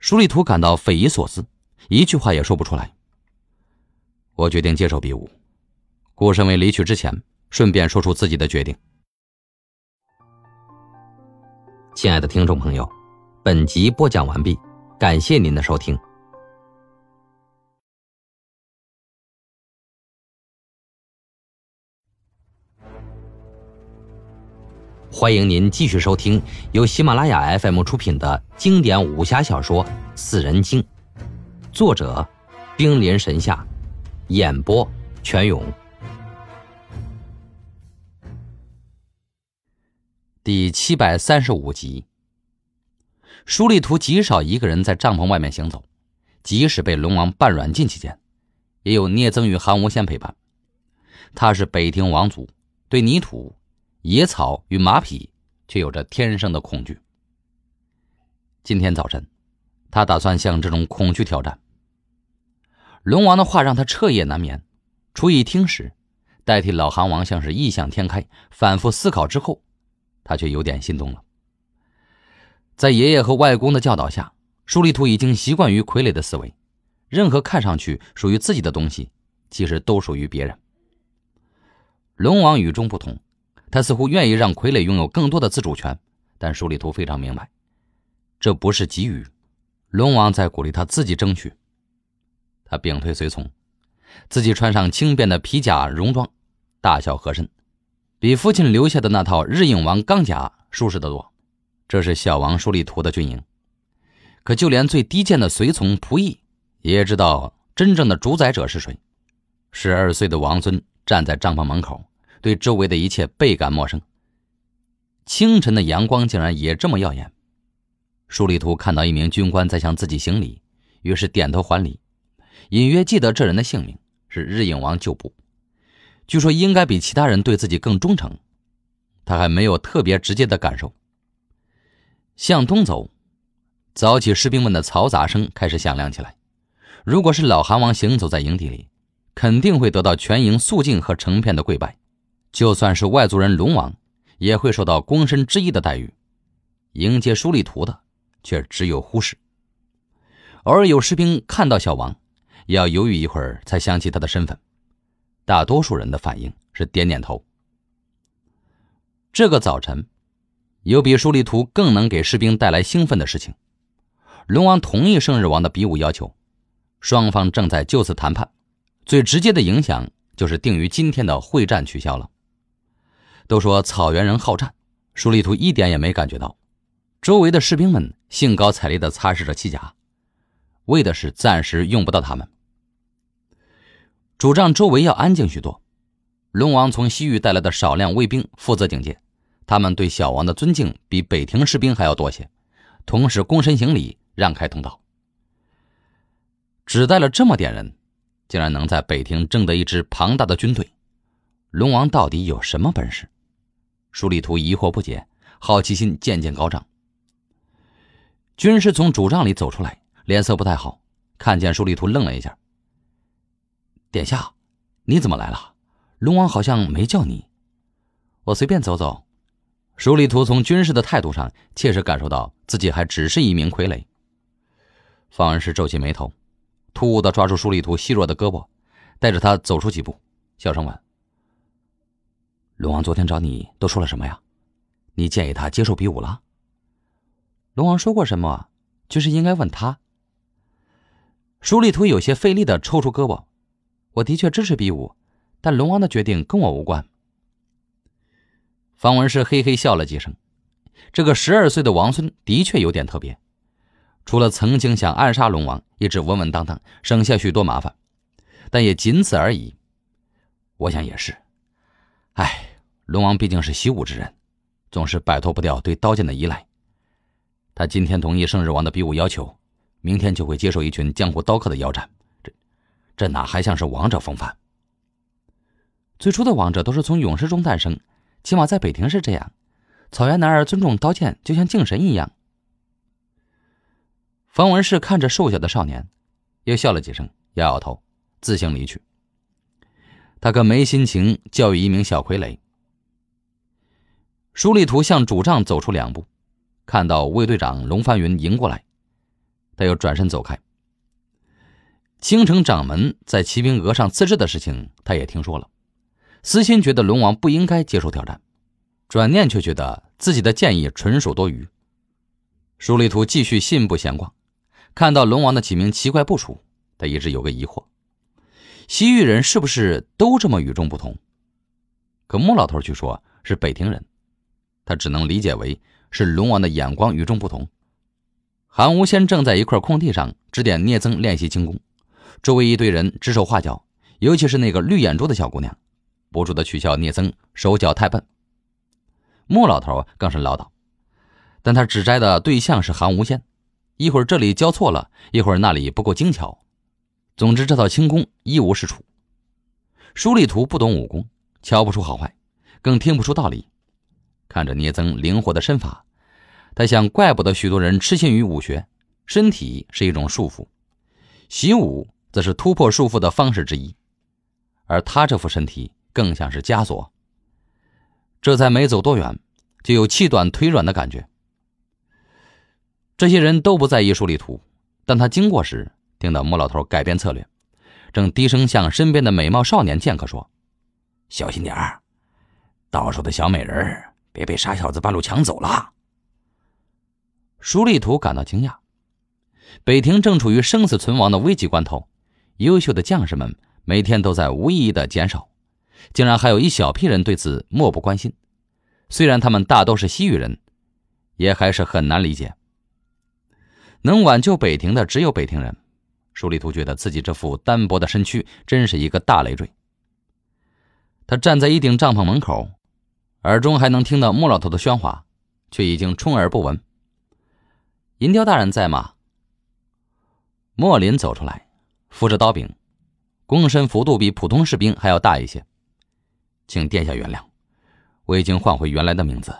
舒立图感到匪夷所思，一句话也说不出来。我决定接受比武，顾胜为离去之前，顺便说出自己的决定。亲爱的听众朋友，本集播讲完毕，感谢您的收听。欢迎您继续收听由喜马拉雅 FM 出品的经典武侠小说《四人经》，作者：冰临神下，演播：全勇。第七百三十五集。舒立图极少一个人在帐篷外面行走，即使被龙王半软禁期间，也有聂增与韩无羡陪伴。他是北庭王族，对泥土。野草与马匹却有着天生的恐惧。今天早晨，他打算向这种恐惧挑战。龙王的话让他彻夜难眠。初一听时，代替老韩王像是异想天开；反复思考之后，他却有点心动了。在爷爷和外公的教导下，舒立图已经习惯于傀儡的思维。任何看上去属于自己的东西，其实都属于别人。龙王与众不同。他似乎愿意让傀儡拥有更多的自主权，但舒立图非常明白，这不是给予，龙王在鼓励他自己争取。他摒退随从，自己穿上轻便的皮甲戎装，大小合身，比父亲留下的那套日影王钢甲舒适得多。这是小王舒立图的军营，可就连最低贱的随从仆役，也知道真正的主宰者是谁。十二岁的王尊站在帐篷门口。对周围的一切倍感陌生。清晨的阳光竟然也这么耀眼。舒立图看到一名军官在向自己行礼，于是点头还礼。隐约记得这人的姓名是日影王旧部，据说应该比其他人对自己更忠诚。他还没有特别直接的感受。向东走，早起士兵们的嘈杂声开始响亮起来。如果是老韩王行走在营地里，肯定会得到全营肃静和成片的跪拜。就算是外族人龙王，也会受到公身之一的待遇。迎接舒立图的，却只有忽视。偶尔有士兵看到小王，也要犹豫一会儿才想起他的身份。大多数人的反应是点点头。这个早晨，有比舒立图更能给士兵带来兴奋的事情。龙王同意圣日王的比武要求，双方正在就此谈判。最直接的影响就是定于今天的会战取消了。都说草原人好战，舒立图一点也没感觉到。周围的士兵们兴高采烈的擦拭着盔甲，为的是暂时用不到他们。主张周围要安静许多，龙王从西域带来的少量卫兵负责警戒，他们对小王的尊敬比北庭士兵还要多些，同时躬身行礼，让开通道。只带了这么点人，竟然能在北庭挣得一支庞大的军队，龙王到底有什么本事？舒立图疑惑不解，好奇心渐渐高涨。军师从主帐里走出来，脸色不太好，看见舒立图愣了一下：“殿下，你怎么来了？龙王好像没叫你。”“我随便走走。”舒立图从军师的态度上，切实感受到自己还只是一名傀儡。方文是皱起眉头，突兀的抓住舒立图细弱的胳膊，带着他走出几步，小声问。龙王昨天找你都说了什么呀？你建议他接受比武了？龙王说过什么？就是应该问他。舒立图有些费力的抽出胳膊，我的确支持比武，但龙王的决定跟我无关。方文世嘿嘿笑了几声，这个十二岁的王孙的确有点特别，除了曾经想暗杀龙王，一直稳稳当当，省下许多麻烦，但也仅此而已。我想也是。哎，龙王毕竟是习武之人，总是摆脱不掉对刀剑的依赖。他今天同意圣日王的比武要求，明天就会接受一群江湖刀客的腰斩，这这哪还像是王者风范？最初的王者都是从勇士中诞生，起码在北庭是这样。草原男儿尊重刀剑，就像敬神一样。冯文士看着瘦小的少年，又笑了几声，摇摇头，自行离去。他可没心情教育一名小傀儡。舒立图向主帐走出两步，看到卫队长龙翻云迎过来，他又转身走开。青城掌门在骑兵额上刺字的事情，他也听说了。私心觉得龙王不应该接受挑战，转念却觉得自己的建议纯属多余。舒立图继续信步闲逛，看到龙王的几名奇怪部署，他一直有个疑惑。西域人是不是都这么与众不同？可穆老头却说是北庭人，他只能理解为是龙王的眼光与众不同。韩无仙正在一块空地上指点聂增练习轻功，周围一堆人指手画脚，尤其是那个绿眼珠的小姑娘，不住的取笑聂增手脚太笨。穆老头更是唠叨，但他指摘的对象是韩无仙，一会儿这里教错了，一会儿那里不够精巧。总之，这套轻功一无是处。舒立图不懂武功，瞧不出好坏，更听不出道理。看着聂增灵活的身法，他想：怪不得许多人痴心于武学，身体是一种束缚，习武则是突破束缚的方式之一。而他这副身体更像是枷锁。这才没走多远，就有气短腿软的感觉。这些人都不在意舒立图，但他经过时。听到穆老头改变策略，正低声向身边的美貌少年剑客说：“小心点儿，到手的小美人儿别被傻小子半路抢走了。”舒立图感到惊讶，北庭正处于生死存亡的危急关头，优秀的将士们每天都在无意义的减少，竟然还有一小批人对此漠不关心。虽然他们大都是西域人，也还是很难理解。能挽救北庭的只有北庭人。舒立图觉得自己这副单薄的身躯真是一个大累赘。他站在一顶帐篷门口，耳中还能听到莫老头的喧哗，却已经充耳不闻。银雕大人在吗？莫林走出来，扶着刀柄，躬身幅度比普通士兵还要大一些。请殿下原谅，我已经换回原来的名字，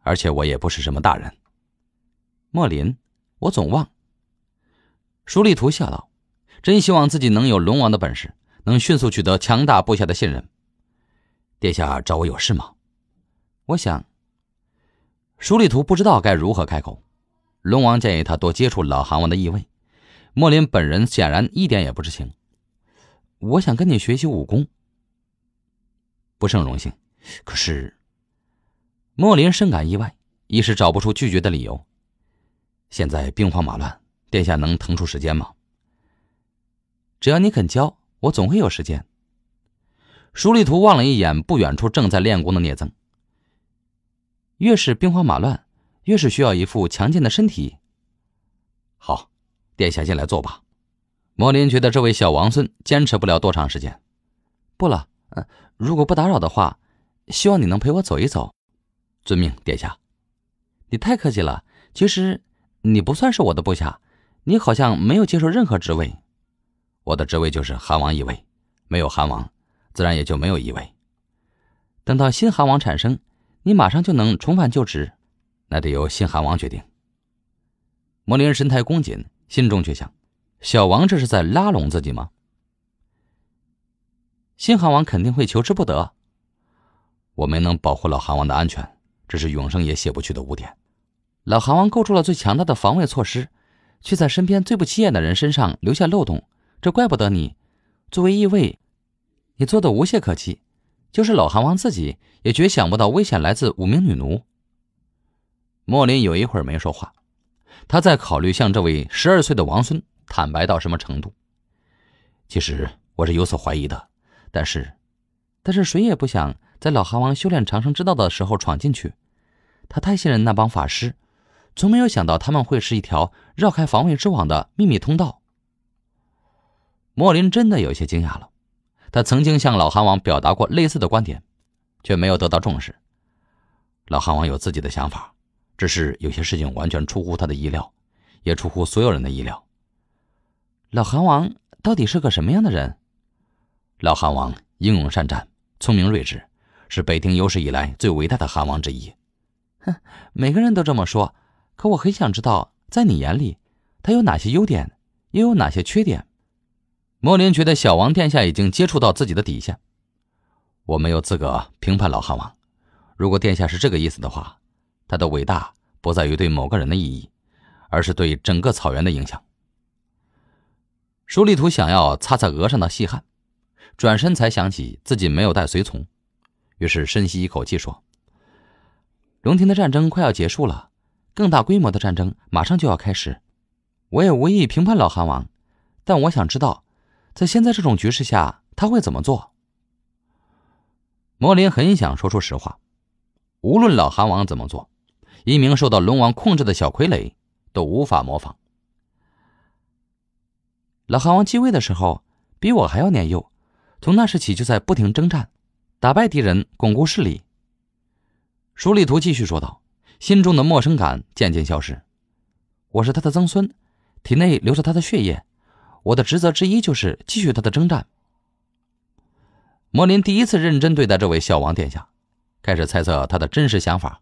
而且我也不是什么大人。莫林，我总忘。舒立图笑道。真希望自己能有龙王的本事，能迅速取得强大部下的信任。殿下找我有事吗？我想，舒立图不知道该如何开口。龙王建议他多接触老韩王的意味。莫林本人显然一点也不知情。我想跟你学习武功，不胜荣幸。可是，莫林深感意外，一时找不出拒绝的理由。现在兵荒马乱，殿下能腾出时间吗？只要你肯教，我总会有时间。舒立图望了一眼不远处正在练功的聂增。越是兵荒马乱，越是需要一副强健的身体。好，殿下进来坐吧。莫林觉得这位小王孙坚持不了多长时间。不了，嗯，如果不打扰的话，希望你能陪我走一走。遵命，殿下。你太客气了。其实你不算是我的部下，你好像没有接受任何职位。我的职位就是韩王一位，没有韩王，自然也就没有一位。等到新韩王产生，你马上就能重返旧职，那得由新韩王决定。魔林神态恭谨，心中却想：小王这是在拉拢自己吗？新韩王肯定会求之不得。我没能保护老韩王的安全，这是永生也洗不去的污点。老韩王构筑了最强大的防卫措施，却在身边最不起眼的人身上留下漏洞。这怪不得你，作为一位，你做的无懈可击，就是老韩王自己也绝想不到危险来自五名女奴。莫林有一会儿没说话，他在考虑向这位十二岁的王孙坦白到什么程度。其实我是有所怀疑的，但是，但是谁也不想在老韩王修炼长生之道的时候闯进去。他太信任那帮法师，从没有想到他们会是一条绕开防卫之网的秘密通道。莫林真的有些惊讶了。他曾经向老韩王表达过类似的观点，却没有得到重视。老韩王有自己的想法，只是有些事情完全出乎他的意料，也出乎所有人的意料。老韩王到底是个什么样的人？老韩王英勇善战，聪明睿智，是北庭有史以来最伟大的韩王之一。哼，每个人都这么说，可我很想知道，在你眼里，他有哪些优点，又有哪些缺点？莫林觉得小王殿下已经接触到自己的底线。我没有资格评判老汉王。如果殿下是这个意思的话，他的伟大不在于对某个人的意义，而是对整个草原的影响。舒立图想要擦擦额上的细汗，转身才想起自己没有带随从，于是深吸一口气说：“龙庭的战争快要结束了，更大规模的战争马上就要开始。我也无意评判老汉王，但我想知道。”在现在这种局势下，他会怎么做？魔灵很想说出实话。无论老韩王怎么做，一名受到龙王控制的小傀儡都无法模仿。老韩王继位的时候比我还要年幼，从那时起就在不停征战，打败敌人，巩固势力。舒立图继续说道，心中的陌生感渐渐消失。我是他的曾孙，体内流着他的血液。我的职责之一就是继续他的征战。摩林第一次认真对待这位小王殿下，开始猜测他的真实想法。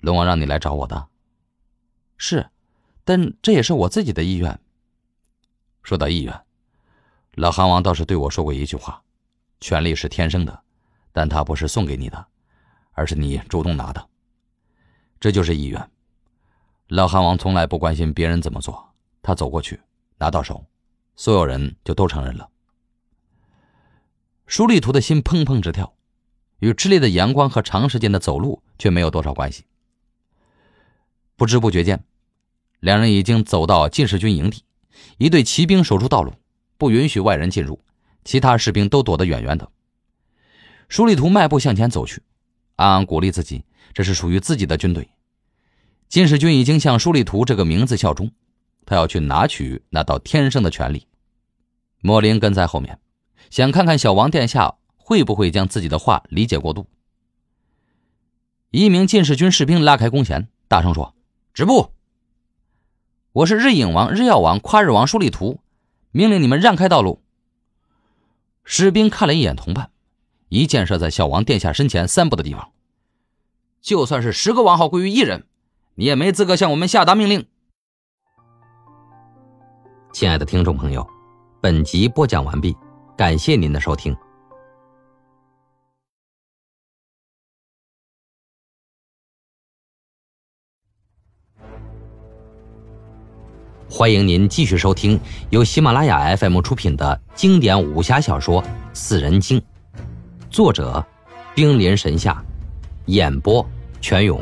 龙王让你来找我的，是，但这也是我自己的意愿。说到意愿，老韩王倒是对我说过一句话：权力是天生的，但他不是送给你的，而是你主动拿的。这就是意愿。老韩王从来不关心别人怎么做，他走过去。拿到手，所有人就都承认了。舒立图的心砰砰直跳，与炽烈的阳光和长时间的走路却没有多少关系。不知不觉间，两人已经走到禁士军营地，一队骑兵守住道路，不允许外人进入，其他士兵都躲得远远的。舒立图迈步向前走去，暗暗鼓励自己：这是属于自己的军队，禁士军已经向舒立图这个名字效忠。他要去拿取那道天生的权利。莫林跟在后面，想看看小王殿下会不会将自己的话理解过度。一名禁士军士兵拉开弓弦，大声说：“止步！我是日影王、日耀王、夸日王、舒立图，命令你们让开道路。”士兵看了一眼同伴，一箭射在小王殿下身前三步的地方。就算是十个王号归于一人，你也没资格向我们下达命令。亲爱的听众朋友，本集播讲完毕，感谢您的收听。欢迎您继续收听由喜马拉雅 FM 出品的经典武侠小说《四人经》，作者：冰临神下，演播：全勇。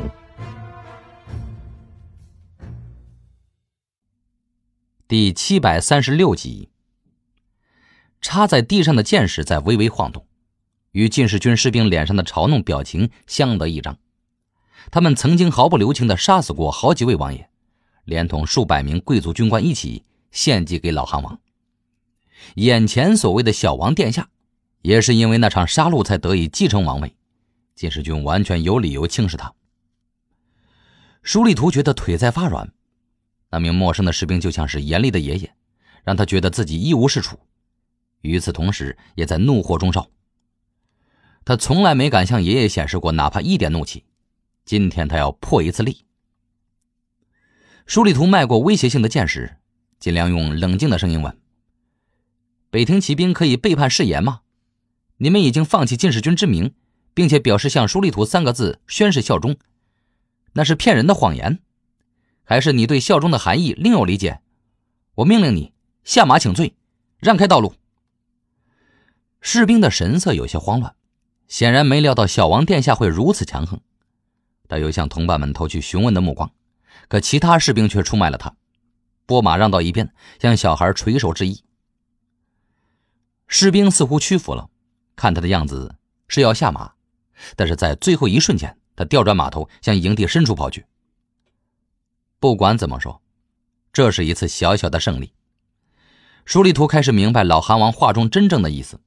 第七百三十六集，插在地上的剑士在微微晃动，与禁士军士兵脸上的嘲弄表情相得益彰。他们曾经毫不留情地杀死过好几位王爷，连同数百名贵族军官一起献祭给老汉王。眼前所谓的小王殿下，也是因为那场杀戮才得以继承王位。禁士军完全有理由轻视他。舒立图觉得腿在发软。那名陌生的士兵就像是严厉的爷爷，让他觉得自己一无是处。与此同时，也在怒火中烧。他从来没敢向爷爷显示过哪怕一点怒气，今天他要破一次例。舒立图迈过威胁性的箭时，尽量用冷静的声音问：“北庭骑兵可以背叛誓言吗？你们已经放弃禁士军之名，并且表示向舒立图三个字宣誓效忠，那是骗人的谎言。”还是你对效忠的含义另有理解？我命令你下马请罪，让开道路。士兵的神色有些慌乱，显然没料到小王殿下会如此强横。他又向同伴们投去询问的目光，可其他士兵却出卖了他，拨马让到一边，向小孩垂手致意。士兵似乎屈服了，看他的样子是要下马，但是在最后一瞬间，他调转马头向营地深处跑去。不管怎么说，这是一次小小的胜利。舒立图开始明白老韩王话中真正的意思：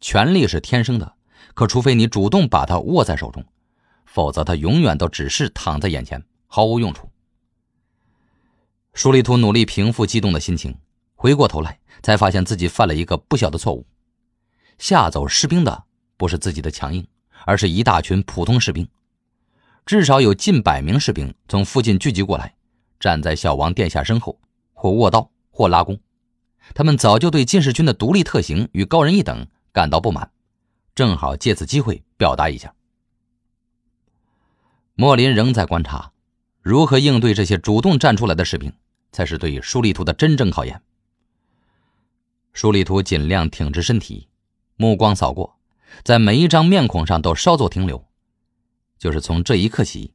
权力是天生的，可除非你主动把它握在手中，否则它永远都只是躺在眼前，毫无用处。舒立图努力平复激动的心情，回过头来才发现自己犯了一个不小的错误：吓走士兵的不是自己的强硬，而是一大群普通士兵，至少有近百名士兵从附近聚集过来。站在小王殿下身后，或握刀，或拉弓，他们早就对禁卫军的独立特行与高人一等感到不满，正好借此机会表达一下。莫林仍在观察，如何应对这些主动站出来的士兵，才是对舒立图的真正考验。舒立图尽量挺直身体，目光扫过，在每一张面孔上都稍作停留。就是从这一刻起。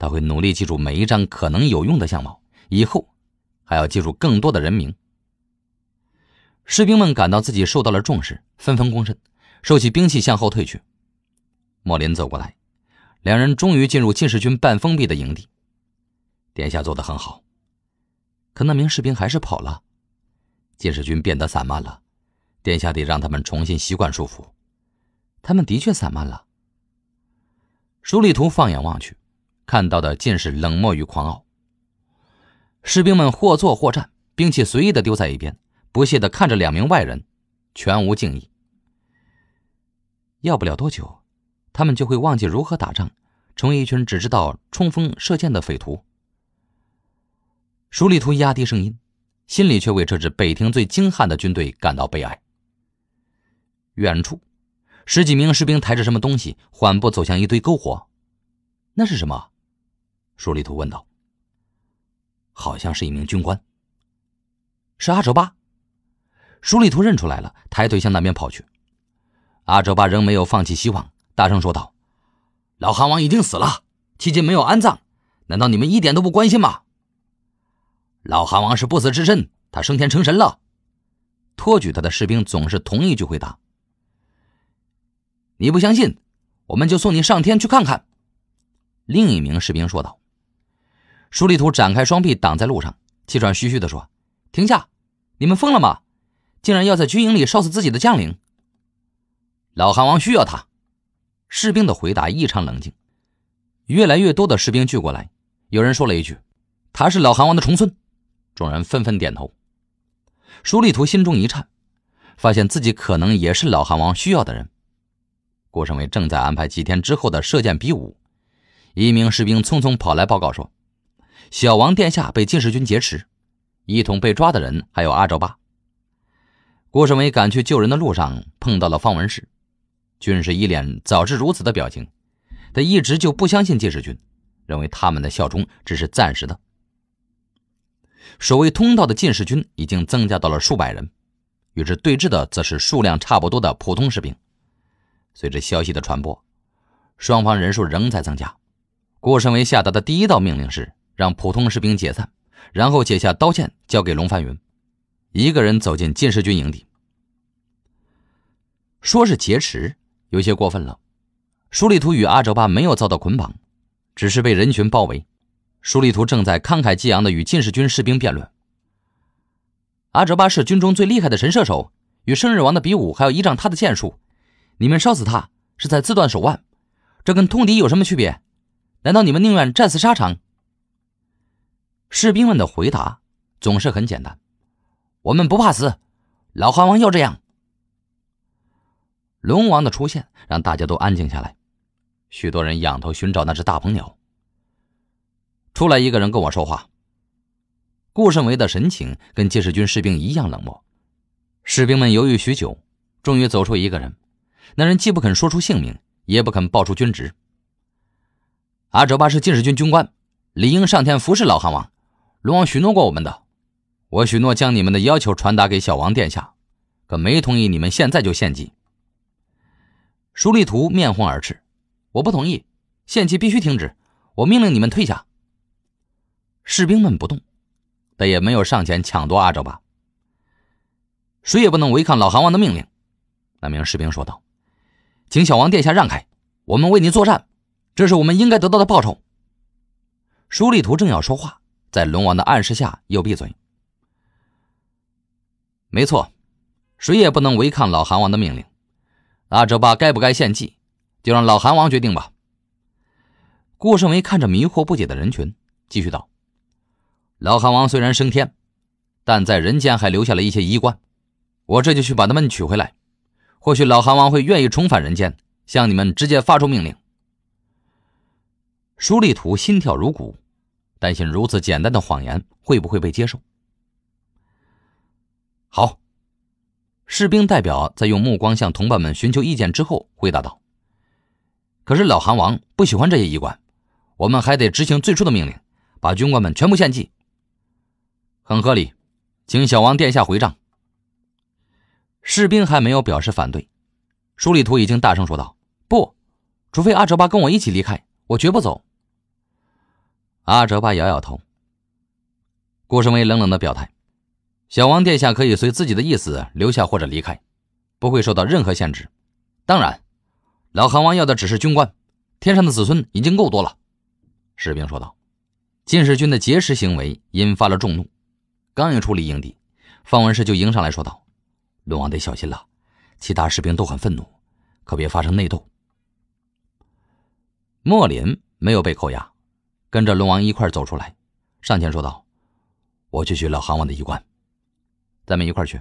他会努力记住每一张可能有用的相貌，以后还要记住更多的人名。士兵们感到自己受到了重视，纷纷躬身，收起兵器向后退去。莫林走过来，两人终于进入禁卫军半封闭的营地。殿下做的很好，可那名士兵还是跑了。禁卫军变得散漫了，殿下得让他们重新习惯束缚。他们的确散漫了。舒立图放眼望去。看到的尽是冷漠与狂傲。士兵们或坐或站，兵器随意的丢在一边，不屑的看着两名外人，全无敬意。要不了多久，他们就会忘记如何打仗，成为一群只知道冲锋射箭的匪徒。舒立图压低声音，心里却为这支北庭最精悍的军队感到悲哀。远处，十几名士兵抬着什么东西，缓步走向一堆篝火，那是什么？舒立图问道：“好像是一名军官，是阿哲巴。”舒立图认出来了，抬腿向那边跑去。阿哲巴仍没有放弃希望，大声说道：“老韩王已经死了，迄今没有安葬，难道你们一点都不关心吗？”“老韩王是不死之身，他升天成神了。”托举他的士兵总是同一句回答：“你不相信，我们就送你上天去看看。”另一名士兵说道。舒立图展开双臂挡在路上，气喘吁吁地说：“停下！你们疯了吗？竟然要在军营里烧死自己的将领！”老韩王需要他。士兵的回答异常冷静。越来越多的士兵聚过来，有人说了一句：“他是老韩王的重孙。”众人纷纷点头。舒立图心中一颤，发现自己可能也是老韩王需要的人。顾胜伟正在安排几天之后的射箭比武，一名士兵匆匆跑来报告说。小王殿下被禁士军劫持，一同被抓的人还有阿昭巴。郭胜伟赶去救人的路上碰到了方文士，军士一脸早知如此的表情。他一直就不相信禁士军，认为他们的效忠只是暂时的。守卫通道的禁士军已经增加到了数百人，与之对峙的则是数量差不多的普通士兵。随着消息的传播，双方人数仍在增加。郭胜伟下达的第一道命令是。让普通士兵解散，然后解下刀剑交给龙凡云，一个人走进禁士军营地。说是劫持，有些过分了。舒立图与阿哲巴没有遭到捆绑，只是被人群包围。舒立图正在慷慨激昂地与禁士军士兵辩论。阿哲巴是军中最厉害的神射手，与圣日王的比武还要依仗他的剑术。你们烧死他，是在自断手腕，这跟通敌有什么区别？难道你们宁愿战死沙场？士兵们的回答总是很简单：“我们不怕死，老汉王又这样。”龙王的出现让大家都安静下来，许多人仰头寻找那只大鹏鸟。出来一个人跟我说话，顾顺维的神情跟禁卫军士兵一样冷漠。士兵们犹豫许久，终于走出一个人。那人既不肯说出姓名，也不肯报出军职。阿哲巴是禁士军军官，理应上天服侍老汉王。龙王许诺过我们的，我许诺将你们的要求传达给小王殿下，可没同意你们现在就献祭。舒立图面红耳赤，我不同意，献祭必须停止，我命令你们退下。士兵们不动，但也没有上前抢夺阿哲巴。谁也不能违抗老韩王的命令。那名士兵说道：“请小王殿下让开，我们为您作战，这是我们应该得到的报酬。”舒立图正要说话。在龙王的暗示下，又闭嘴。没错，谁也不能违抗老韩王的命令。阿哲巴该不该献祭，就让老韩王决定吧。顾胜威看着迷惑不解的人群，继续道：“老韩王虽然升天，但在人间还留下了一些衣冠，我这就去把他们取回来。或许老韩王会愿意重返人间，向你们直接发出命令。”舒立图心跳如鼓。担心如此简单的谎言会不会被接受？好，士兵代表在用目光向同伴们寻求意见之后，回答道：“可是老韩王不喜欢这些医官，我们还得执行最初的命令，把军官们全部献祭。”很合理，请小王殿下回帐。士兵还没有表示反对，舒立图已经大声说道：“不，除非阿哲巴跟我一起离开，我绝不走。”阿哲巴摇摇头。顾胜威冷冷的表态：“小王殿下可以随自己的意思留下或者离开，不会受到任何限制。当然，老韩王要的只是军官，天上的子孙已经够多了。”士兵说道：“禁世军的劫持行为引发了众怒，刚一出离营地，方文士就迎上来说道：‘龙王得小心了，其他士兵都很愤怒，可别发生内斗。’”莫林没有被扣押。跟着龙王一块走出来，上前说道：“我去取老韩王的衣冠，咱们一块去。”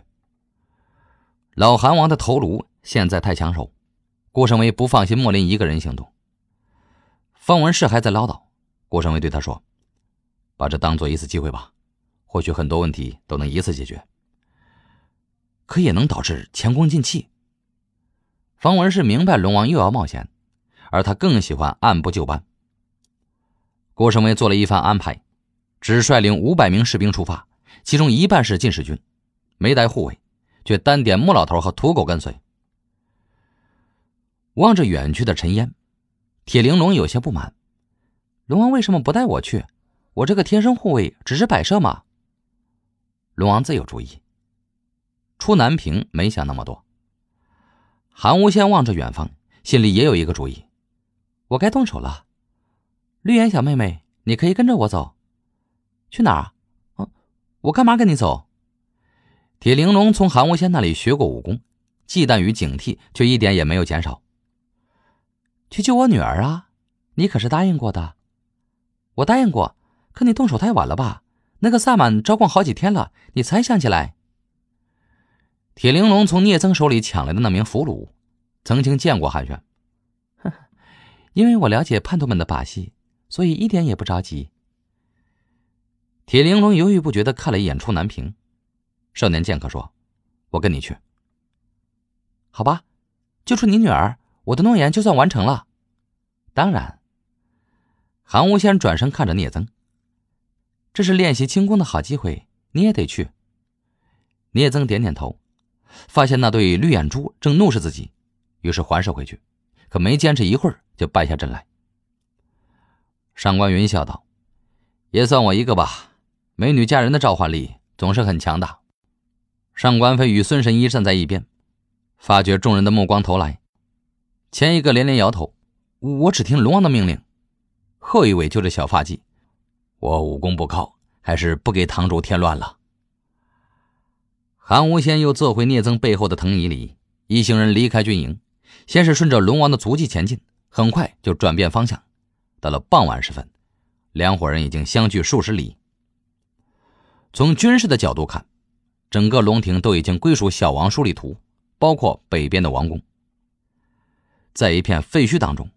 老韩王的头颅现在太抢手，顾胜威不放心莫林一个人行动。方文士还在唠叨，顾胜威对他说：“把这当做一次机会吧，或许很多问题都能一次解决，可也能导致前功尽弃。”方文士明白龙王又要冒险，而他更喜欢按部就班。郭胜威做了一番安排，只率领五百名士兵出发，其中一半是禁士军，没带护卫，却单点穆老头和土狗跟随。望着远去的尘烟，铁玲珑有些不满：“龙王为什么不带我去？我这个贴身护卫只是摆设吗？”龙王自有主意。出南平没想那么多。韩无羡望着远方，心里也有一个主意：“我该动手了。”绿眼小妹妹，你可以跟着我走，去哪儿？我干嘛跟你走？铁玲珑从韩无仙那里学过武功，忌惮与警惕却一点也没有减少。去救我女儿啊！你可是答应过的。我答应过，可你动手太晚了吧？那个萨满招供好几天了，你才想起来？铁玲珑从聂增手里抢来的那名俘虏，曾经见过韩轩。呵呵，因为我了解叛徒们的把戏。所以一点也不着急。铁玲珑犹豫不决的看了一眼楚南平，少年剑客说：“我跟你去。”好吧，救出你女儿，我的诺言就算完成了。当然，韩无仙转身看着聂增：“这是练习轻功的好机会，你也得去。”聂增点点头，发现那对绿眼珠正怒视自己，于是还手回去，可没坚持一会儿就败下阵来。上官云笑道：“也算我一个吧。美女嫁人的召唤力总是很强大。”上官飞与孙神医站在一边，发觉众人的目光投来，前一个连连摇头：“我只听龙王的命令。”后一位就是小发髻：“我武功不高，还是不给堂主添乱了。”韩无仙又坐回聂增背后的藤椅里，一行人离开军营，先是顺着龙王的足迹前进，很快就转变方向。到了傍晚时分，两伙人已经相距数十里。从军事的角度看，整个龙庭都已经归属小王书立图，包括北边的王宫。在一片废墟当中，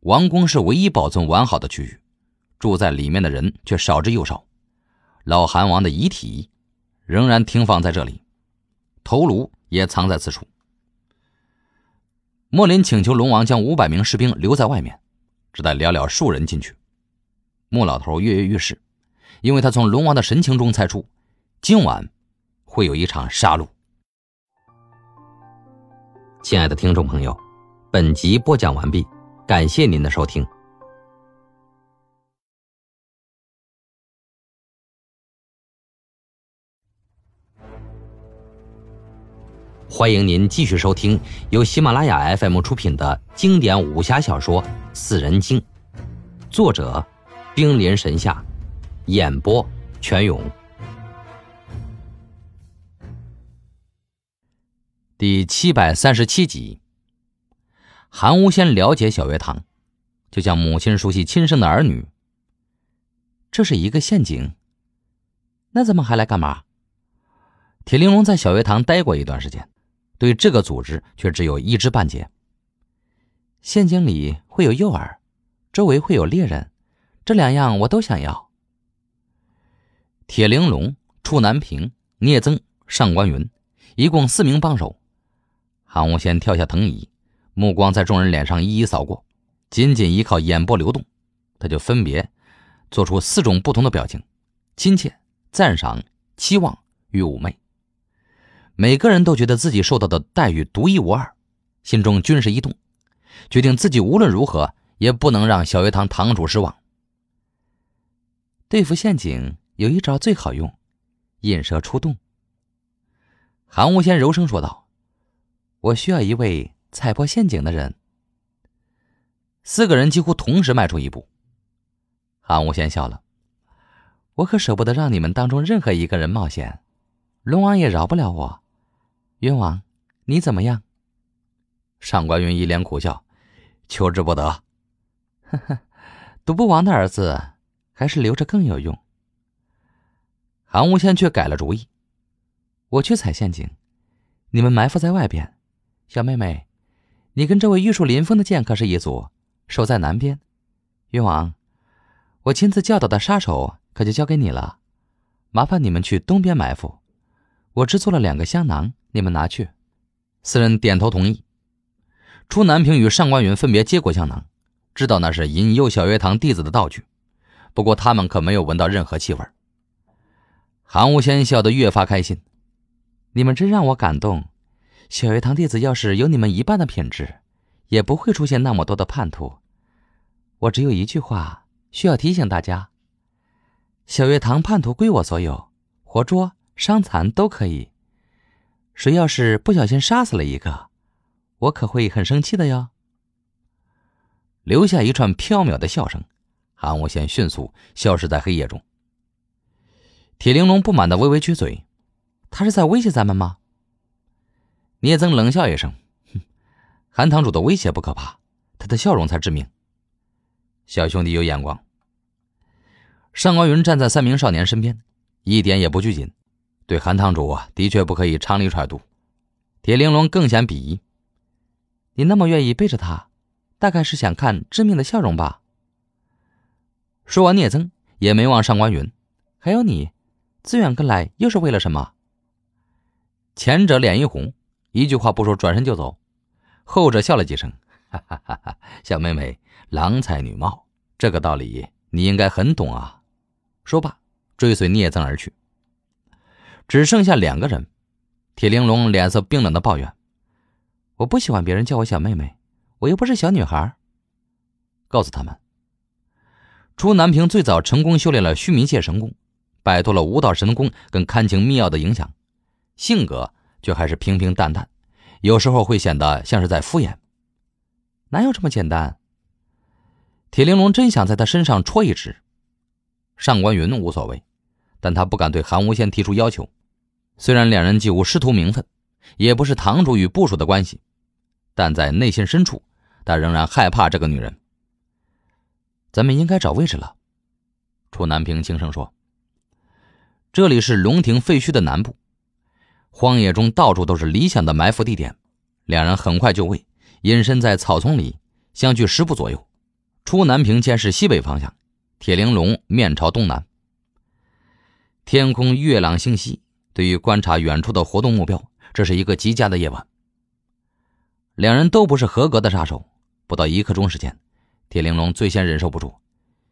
王宫是唯一保存完好的区域，住在里面的人却少之又少。老韩王的遗体仍然停放在这里，头颅也藏在此处。莫林请求龙王将五百名士兵留在外面。只带寥寥数人进去，穆老头跃跃欲试，因为他从龙王的神情中猜出，今晚会有一场杀戮。亲爱的听众朋友，本集播讲完毕，感谢您的收听。欢迎您继续收听由喜马拉雅 FM 出品的经典武侠小说。《四人经》，作者：冰临神下，演播：全勇。第七百三十七集，韩无仙了解小月堂，就像母亲熟悉亲生的儿女。这是一个陷阱，那咱们还来干嘛？铁玲珑在小月堂待过一段时间，对这个组织却只有一知半解。陷阱里。会有诱饵，周围会有猎人，这两样我都想要。铁玲珑、楚南平、聂增、上官云，一共四名帮手。韩无先跳下藤椅，目光在众人脸上一一扫过，仅仅依靠眼波流动，他就分别做出四种不同的表情：亲切、赞赏、期望与妩媚。每个人都觉得自己受到的待遇独一无二，心中均是一动。决定自己无论如何也不能让小月堂堂主失望。对付陷阱有一招最好用，引蛇出洞。韩无仙柔声说道：“我需要一位踩破陷阱的人。”四个人几乎同时迈出一步。韩无仙笑了：“我可舍不得让你们当中任何一个人冒险，龙王也饶不了我。云王，你怎么样？”上官云一脸苦笑。求之不得，呵呵，赌不完的儿子还是留着更有用。韩无羡却改了主意，我去踩陷阱，你们埋伏在外边。小妹妹，你跟这位玉树临风的剑客是一组，守在南边。云王，我亲自教导的杀手可就交给你了，麻烦你们去东边埋伏。我制作了两个香囊，你们拿去。四人点头同意。初南平与上官云分别接过香囊，知道那是引诱小月堂弟子的道具。不过他们可没有闻到任何气味。韩无仙笑得越发开心：“你们真让我感动，小月堂弟子要是有你们一半的品质，也不会出现那么多的叛徒。”我只有一句话需要提醒大家：小月堂叛徒归我所有，活捉、伤残都可以。谁要是不小心杀死了一个，我可会很生气的哟！留下一串飘渺的笑声，韩无羡迅速消失在黑夜中。铁玲珑不满的微微撅嘴：“他是在威胁咱们吗？”聂增冷笑一声：“韩堂主的威胁不可怕，他的笑容才致命。”小兄弟有眼光。上官云站在三名少年身边，一点也不拘谨。对韩堂主的确不可以常理揣度。铁玲珑更显鄙夷。你那么愿意背着他，大概是想看致命的笑容吧。说完，聂增也没望上官云，还有你，自愿跟来又是为了什么？前者脸一红，一句话不说，转身就走。后者笑了几声，哈哈，哈哈，小妹妹，郎才女貌，这个道理你应该很懂啊。说罢，追随聂增而去。只剩下两个人，铁玲珑脸色冰冷的抱怨。我不喜欢别人叫我小妹妹，我又不是小女孩。告诉他们，朱南平最早成功修炼了须弥界神功，摆脱了五道神功跟堪情密钥的影响，性格却还是平平淡淡，有时候会显得像是在敷衍。哪有这么简单？铁玲珑真想在他身上戳一指，上官云无所谓，但他不敢对韩无羡提出要求，虽然两人既无师徒名分。也不是堂主与部属的关系，但在内心深处，他仍然害怕这个女人。咱们应该找位置了，楚南平轻声说：“这里是龙庭废墟的南部，荒野中到处都是理想的埋伏地点。”两人很快就位，隐身在草丛里，相距十步左右。楚南平监视西北方向，铁玲珑面朝东南。天空月朗星稀，对于观察远处的活动目标。这是一个极佳的夜晚，两人都不是合格的杀手。不到一刻钟时间，铁玲珑最先忍受不住：“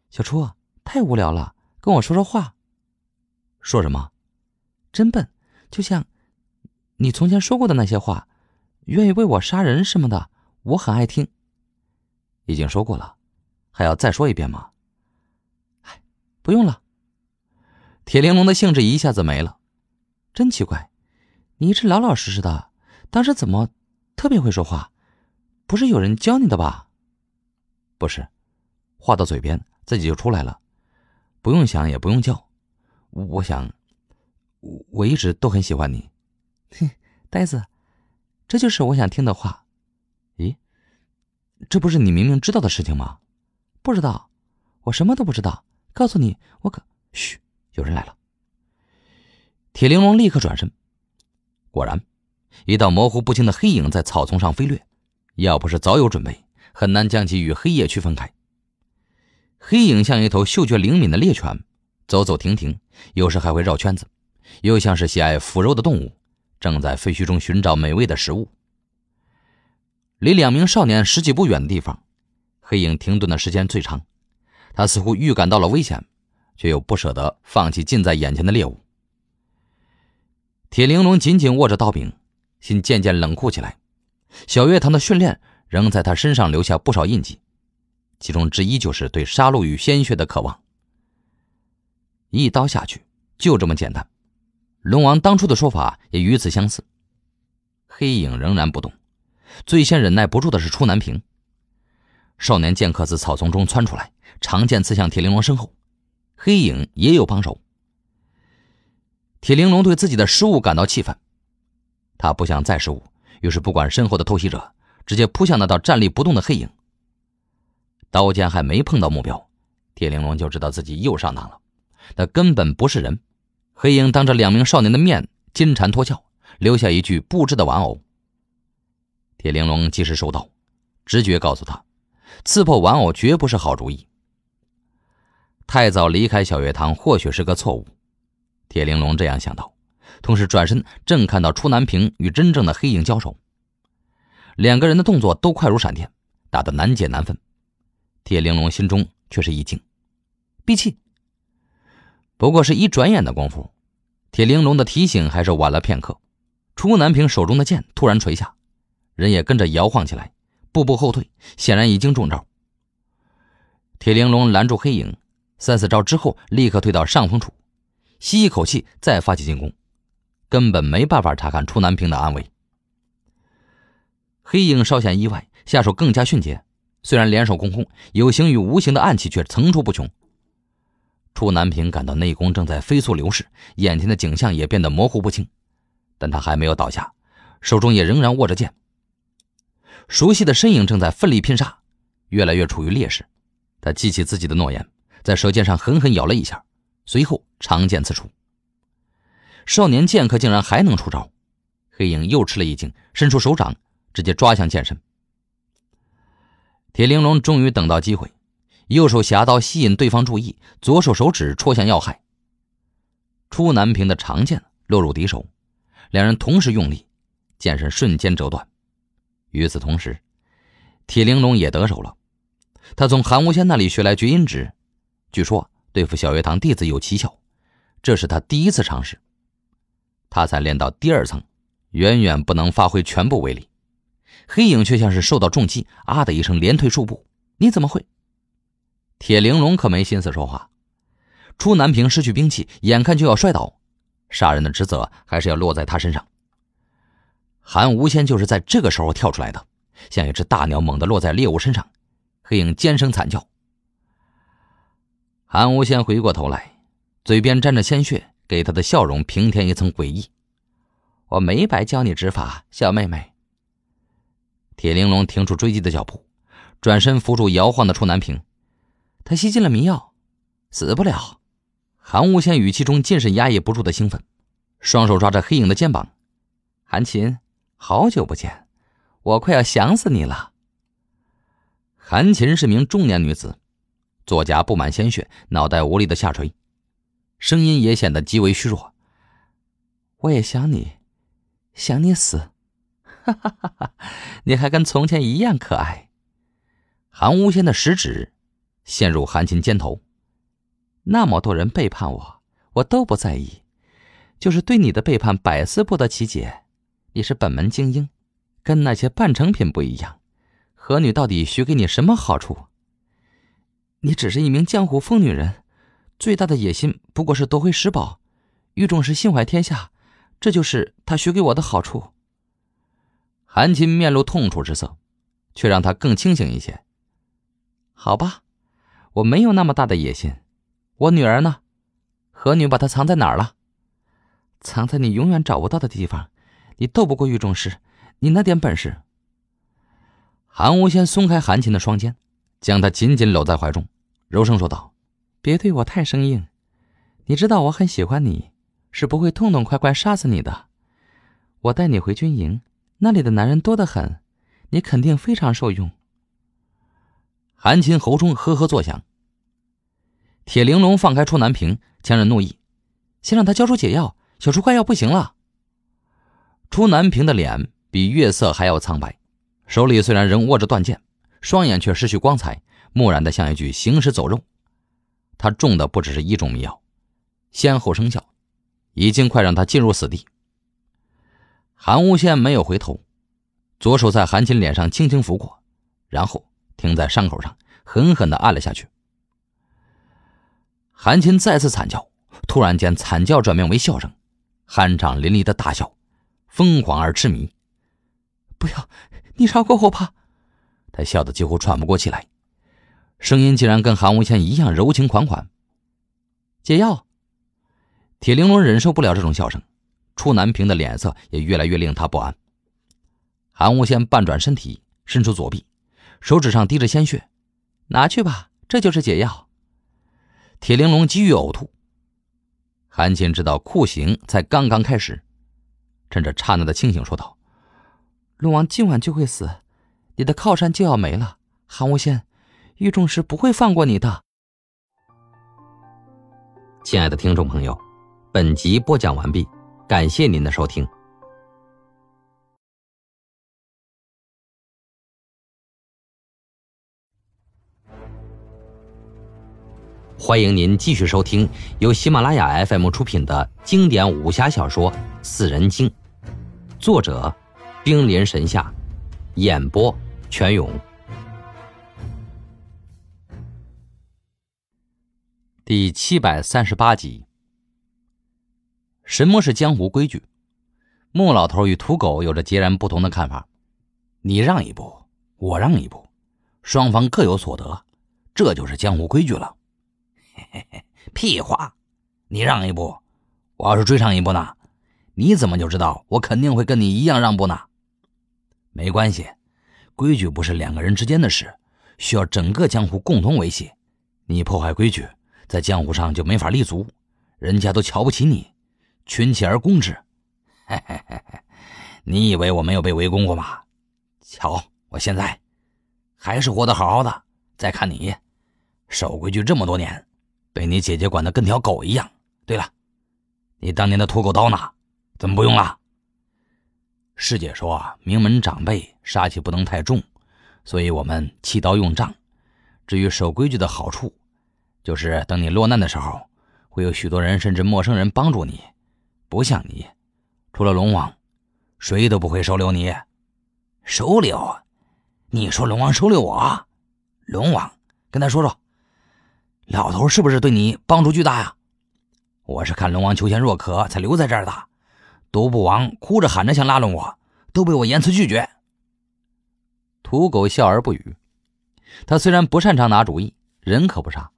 小初，太无聊了，跟我说说话。”“说什么？”“真笨，就像你从前说过的那些话，愿意为我杀人什么的，我很爱听。”“已经说过了，还要再说一遍吗？”“哎，不用了。”铁玲珑的兴致一下子没了，真奇怪。你一直老老实实的，当时怎么特别会说话？不是有人教你的吧？不是，话到嘴边自己就出来了，不用想也不用叫。我想，我一直都很喜欢你。哼，呆子，这就是我想听的话。咦，这不是你明明知道的事情吗？不知道，我什么都不知道。告诉你，我可……嘘，有人来了。铁玲珑立刻转身。果然，一道模糊不清的黑影在草丛上飞掠，要不是早有准备，很难将其与黑夜区分开。黑影像一头嗅觉灵敏的猎犬，走走停停，有时还会绕圈子，又像是喜爱腐肉的动物，正在废墟中寻找美味的食物。离两名少年十几步远的地方，黑影停顿的时间最长，他似乎预感到了危险，却又不舍得放弃近在眼前的猎物。铁玲珑紧紧握着刀柄，心渐渐冷酷起来。小月堂的训练仍在他身上留下不少印记，其中之一就是对杀戮与鲜血的渴望。一刀下去，就这么简单。龙王当初的说法也与此相似。黑影仍然不动，最先忍耐不住的是初南平。少年剑客自草丛中窜出来，长剑刺向铁玲珑身后。黑影也有帮手。铁玲珑对自己的失误感到气愤，他不想再失误，于是不管身后的偷袭者，直接扑向那道站立不动的黑影。刀尖还没碰到目标，铁玲珑就知道自己又上当了，那根本不是人。黑影当着两名少年的面金蝉脱壳，留下一具布置的玩偶。铁玲珑及时收到，直觉告诉他，刺破玩偶绝不是好主意。太早离开小月堂或许是个错误。铁玲珑这样想到，同时转身，正看到初南平与真正的黑影交手。两个人的动作都快如闪电，打得难解难分。铁玲珑心中却是一惊，闭气。不过是一转眼的功夫，铁玲珑的提醒还是晚了片刻。出南平手中的剑突然垂下，人也跟着摇晃起来，步步后退，显然已经中招。铁玲珑拦住黑影，三四招之后，立刻退到上风处。吸一口气，再发起进攻，根本没办法查看楚南平的安危。黑影稍显意外，下手更加迅捷。虽然联手空空，有形与无形的暗器却层出不穷。楚南平感到内功正在飞速流逝，眼前的景象也变得模糊不清。但他还没有倒下，手中也仍然握着剑。熟悉的身影正在奋力拼杀，越来越处于劣势。他记起自己的诺言，在舌尖上狠狠咬了一下。随后，长剑刺出，少年剑客竟然还能出招，黑影又吃了一惊，伸出手掌，直接抓向剑身。铁玲珑终于等到机会，右手侠刀吸引对方注意，左手手指戳向要害。出南平的长剑落入敌手，两人同时用力，剑身瞬间折断。与此同时，铁玲珑也得手了，他从韩无仙那里学来绝阴指，据说。对付小月堂弟子有奇效，这是他第一次尝试。他才练到第二层，远远不能发挥全部威力。黑影却像是受到重击，啊的一声，连退数步。你怎么会？铁玲珑可没心思说话。出南平失去兵器，眼看就要摔倒，杀人的职责还是要落在他身上。韩无仙就是在这个时候跳出来的，像一只大鸟猛地落在猎物身上，黑影尖声惨叫。韩无羡回过头来，嘴边沾着鲜血，给他的笑容平添一层诡异。我没白教你指法，小妹妹。铁玲珑停住追击的脚步，转身扶住摇晃的楚南平。他吸进了迷药，死不了。韩无羡语气中尽是压抑不住的兴奋，双手抓着黑影的肩膀。韩琴，好久不见，我快要想死你了。韩琴是名中年女子。左颊布满鲜血，脑袋无力的下垂，声音也显得极为虚弱。我也想你，想你死，哈哈哈哈你还跟从前一样可爱。韩无仙的食指陷入韩琴肩头。那么多人背叛我，我都不在意，就是对你的背叛百思不得其解。你是本门精英，跟那些半成品不一样。何女到底许给你什么好处？你只是一名江湖疯女人，最大的野心不过是夺回石宝。玉重是心怀天下，这就是他许给我的好处。韩琴面露痛楚之色，却让他更清醒一些。好吧，我没有那么大的野心。我女儿呢？何女把她藏在哪儿了？藏在你永远找不到的地方。你斗不过玉重师，你那点本事。韩无仙松开韩琴的双肩，将她紧紧搂在怀中。柔声说道：“别对我太生硬，你知道我很喜欢你，是不会痛痛快快杀死你的。我带你回军营，那里的男人多得很，你肯定非常受用。”韩琴喉中呵呵作响，铁玲珑放开楚南平，强忍怒意，先让他交出解药。小叔快要不行了。楚南平的脸比月色还要苍白，手里虽然仍握着断剑，双眼却失去光彩。木然的，像一具行尸走肉。他中的不只是一种迷药，先后生效，已经快让他进入死地。韩无羡没有回头，左手在韩琴脸上轻轻拂过，然后停在伤口上，狠狠的按了下去。韩琴再次惨叫，突然间惨叫转变为笑声，酣畅淋漓的大笑，疯狂而痴迷。不要，你饶过我吧！他笑得几乎喘不过气来。声音竟然跟韩无羡一样柔情款款。解药，铁玲珑忍受不了这种笑声，触南平的脸色也越来越令他不安。韩无羡半转身体，伸出左臂，手指上滴着鲜血，拿去吧，这就是解药。铁玲珑急于呕吐。韩琴知道酷刑才刚刚开始，趁着刹那的清醒说道：“龙王今晚就会死，你的靠山就要没了。”韩无仙。玉中是不会放过你的，亲爱的听众朋友，本集播讲完毕，感谢您的收听。欢迎您继续收听由喜马拉雅 FM 出品的经典武侠小说《四人经》，作者：兵临神下，演播：全勇。第七百三十八集，什么是江湖规矩？穆老头与土狗有着截然不同的看法。你让一步，我让一步，双方各有所得，这就是江湖规矩了。嘿嘿嘿，屁话！你让一步，我要是追上一步呢？你怎么就知道我肯定会跟你一样让步呢？没关系，规矩不是两个人之间的事，需要整个江湖共同维系。你破坏规矩。在江湖上就没法立足，人家都瞧不起你，群起而攻之。你以为我没有被围攻过吗？瞧，我现在还是活得好好的。再看你，守规矩这么多年，被你姐姐管得跟条狗一样。对了，你当年的屠狗刀呢？怎么不用了？师姐说，啊，名门长辈杀气不能太重，所以我们弃刀用杖。至于守规矩的好处，就是等你落难的时候，会有许多人甚至陌生人帮助你，不像你，除了龙王，谁都不会收留你。收留？你说龙王收留我？龙王，跟他说说，老头是不是对你帮助巨大呀？我是看龙王求贤若渴才留在这儿的。独步王哭着喊着想拉拢我，都被我严词拒绝。土狗笑而不语。他虽然不擅长拿主意，人可不傻。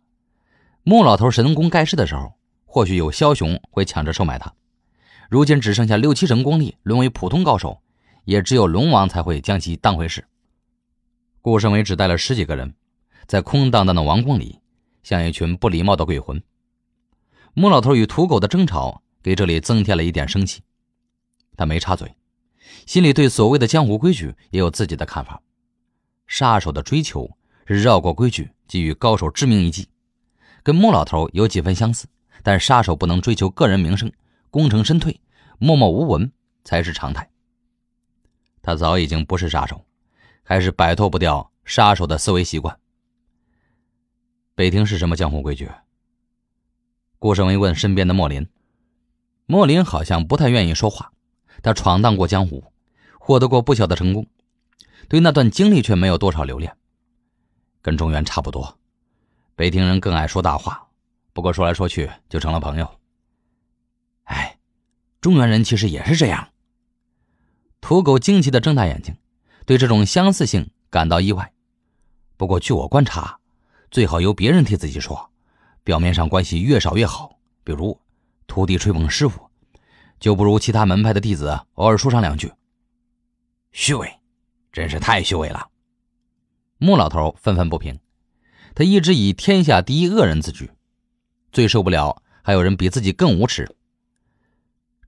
穆老头神功盖世的时候，或许有枭雄会抢着收买他。如今只剩下六七成功力，沦为普通高手，也只有龙王才会将其当回事。顾胜伟只带了十几个人，在空荡荡的王宫里，像一群不礼貌的鬼魂。穆老头与土狗的争吵给这里增添了一点生气，他没插嘴，心里对所谓的江湖规矩也有自己的看法。杀手的追求是绕过规矩，给予高手致命一击。跟莫老头有几分相似，但杀手不能追求个人名声，功成身退、默默无闻才是常态。他早已经不是杀手，还是摆脱不掉杀手的思维习惯。北庭是什么江湖规矩？顾胜维问身边的莫林。莫林好像不太愿意说话。他闯荡过江湖，获得过不小的成功，对那段经历却没有多少留恋，跟中原差不多。北庭人更爱说大话，不过说来说去就成了朋友。哎，中原人其实也是这样。土狗惊奇的睁大眼睛，对这种相似性感到意外。不过据我观察，最好由别人替自己说，表面上关系越少越好。比如徒弟吹捧师傅，就不如其他门派的弟子偶尔说上两句。虚伪，真是太虚伪了。穆老头愤愤不平。他一直以天下第一恶人自居，最受不了还有人比自己更无耻。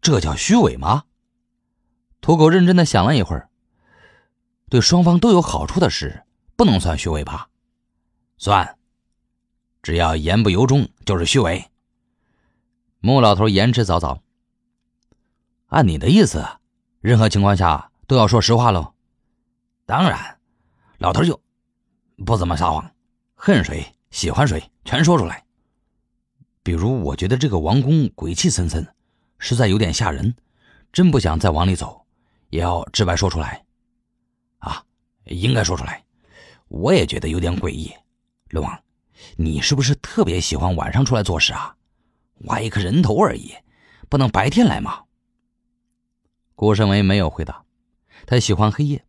这叫虚伪吗？土狗认真的想了一会儿，对双方都有好处的事，不能算虚伪吧？算，只要言不由衷就是虚伪。穆老头言之凿凿。按你的意思，任何情况下都要说实话喽？当然，老头就不怎么撒谎。恨谁喜欢谁，全说出来。比如，我觉得这个王宫鬼气森森，实在有点吓人，真不想再往里走，也要直白说出来。啊，应该说出来。我也觉得有点诡异。龙王，你是不是特别喜欢晚上出来做事啊？挖一颗人头而已，不能白天来吗？顾胜为没有回答。他喜欢黑夜，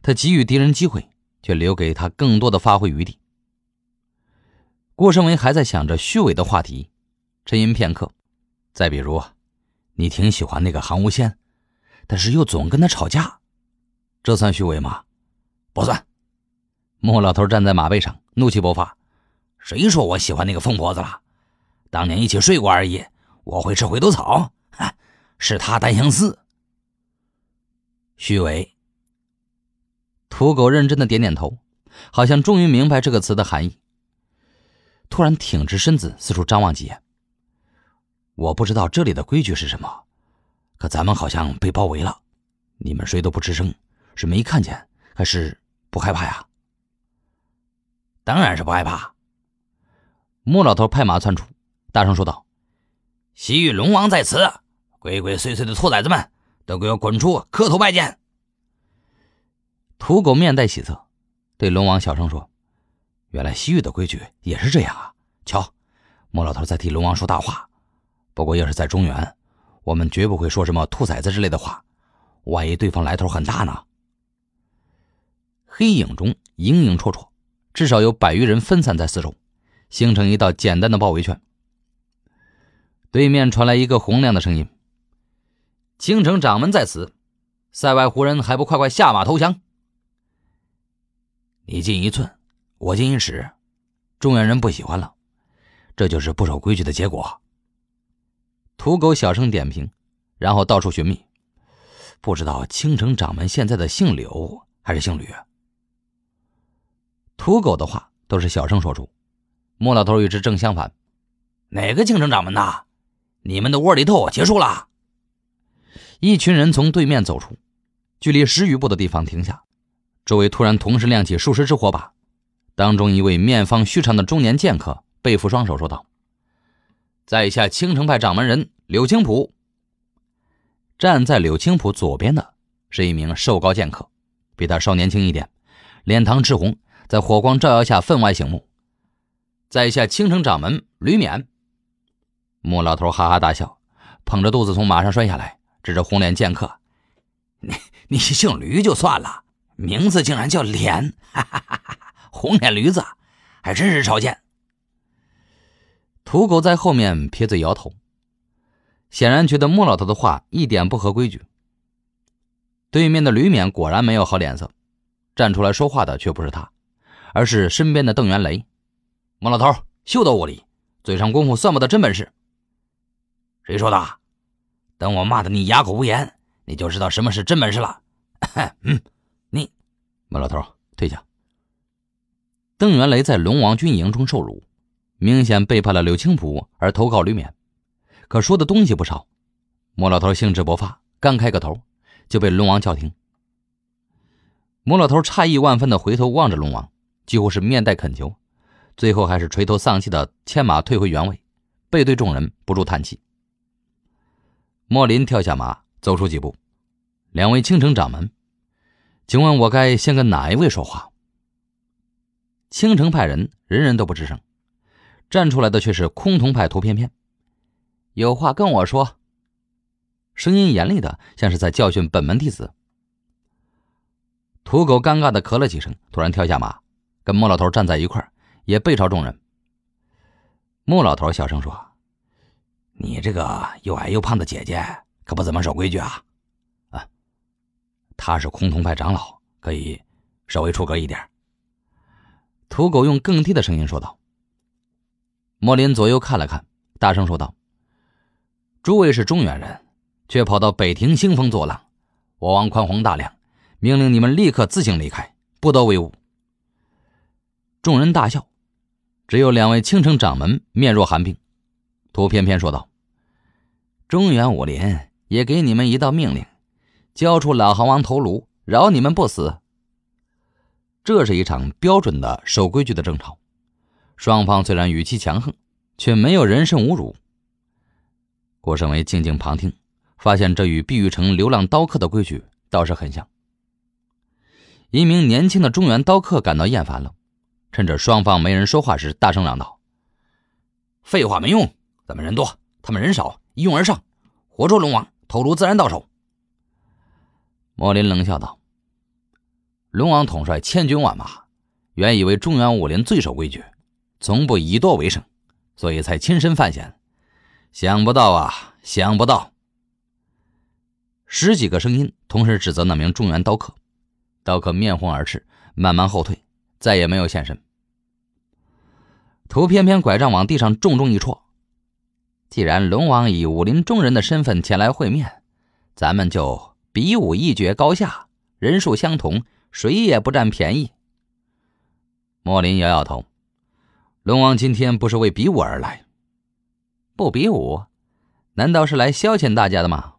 他给予敌人机会，却留给他更多的发挥余地。郭胜文还在想着虚伪的话题，沉吟片刻。再比如，你挺喜欢那个韩无羡，但是又总跟他吵架，这算虚伪吗？不算。莫老头站在马背上，怒气勃发：“谁说我喜欢那个疯婆子了？当年一起睡过而已。我会吃回头草？是他单相思。虚伪。”土狗认真的点点头，好像终于明白这个词的含义。突然挺直身子，四处张望几眼。我不知道这里的规矩是什么，可咱们好像被包围了。你们谁都不吱声，是没看见还是不害怕呀？当然是不害怕。穆老头拍马窜出，大声说道：“西域龙王在此！鬼鬼祟祟的兔崽子们，都给我滚出，磕头拜见！”土狗面带喜色，对龙王小声说。原来西域的规矩也是这样啊！瞧，莫老头在替龙王说大话。不过要是在中原，我们绝不会说什么“兔崽子”之类的话。万一对方来头很大呢？黑影中影影绰绰，至少有百余人分散在四周，形成一道简单的包围圈。对面传来一个洪亮的声音：“青城掌门在此！塞外胡人还不快快下马投降？你进一寸！”我进一尺，中原人不喜欢了，这就是不守规矩的结果。土狗小声点评，然后到处寻觅，不知道青城掌门现在的姓刘还是姓吕。土狗的话都是小声说出。莫老头与之正相反，哪个青城掌门呐？你们的窝里斗结束了。一群人从对面走出，距离十余步的地方停下，周围突然同时亮起数十支火把。当中一位面方虚长的中年剑客背负双手说道：“在下青城派掌门人柳青浦。”站在柳青浦左边的是一名瘦高剑客，比他稍年轻一点，脸膛赤红，在火光照耀下分外醒目。“在下青城掌门吕勉。”穆老头哈哈大笑，捧着肚子从马上摔下来，指着红脸剑客：“你你姓吕就算了，名字竟然叫哈哈哈。红脸驴子还真是少见。土狗在后面撇嘴摇头，显然觉得莫老头的话一点不合规矩。对面的吕勉果然没有好脸色，站出来说话的却不是他，而是身边的邓元雷。莫老头，秀逗无礼，嘴上功夫算不得真本事。谁说的？等我骂的你哑口无言，你就知道什么是真本事了。嗯，你，莫老头，退下。邓元雷在龙王军营中受辱，明显背叛了柳青浦而投靠吕勉，可说的东西不少。莫老头兴致勃发，刚开个头，就被龙王叫停。莫老头诧异万分的回头望着龙王，几乎是面带恳求，最后还是垂头丧气的牵马退回原位，背对众人不住叹气。莫林跳下马，走出几步，两位青城掌门，请问我该先跟哪一位说话？青城派人，人人都不吱声，站出来的却是崆峒派屠偏偏，有话跟我说。声音严厉的，像是在教训本门弟子。土狗尴尬的咳了几声，突然跳下马，跟莫老头站在一块儿，也背朝众人。莫老头小声说：“你这个又矮又胖的姐姐，可不怎么守规矩啊。”啊，他是崆峒派长老，可以稍微出格一点。土狗用更低的声音说道：“莫林左右看了看，大声说道：‘诸位是中原人，却跑到北庭兴风作浪，我王宽宏大量，命令你们立刻自行离开，不得为伍。’众人大笑，只有两位青城掌门面若寒冰。土偏偏说道：‘中原武林也给你们一道命令，交出老猴王头颅，饶你们不死。’”这是一场标准的守规矩的争吵，双方虽然语气强横，却没有人身侮辱。郭胜伟静静旁听，发现这与碧玉城流浪刀客的规矩倒是很像。一名年轻的中原刀客感到厌烦了，趁着双方没人说话时，大声嚷道：“废话没用，咱们人多，他们人少，一拥而上，活捉龙王，头颅自然到手。”莫林冷笑道。龙王统帅千军万马，原以为中原武林最守规矩，从不以多为胜，所以才亲身犯险。想不到啊，想不到！十几个声音同时指责那名中原刀客，刀客面红耳赤，慢慢后退，再也没有现身。图偏偏拐杖往地上重重一戳。既然龙王以武林中人的身份前来会面，咱们就比武一决高下，人数相同。谁也不占便宜。莫林摇摇头，龙王今天不是为比武而来，不比武，难道是来消遣大家的吗？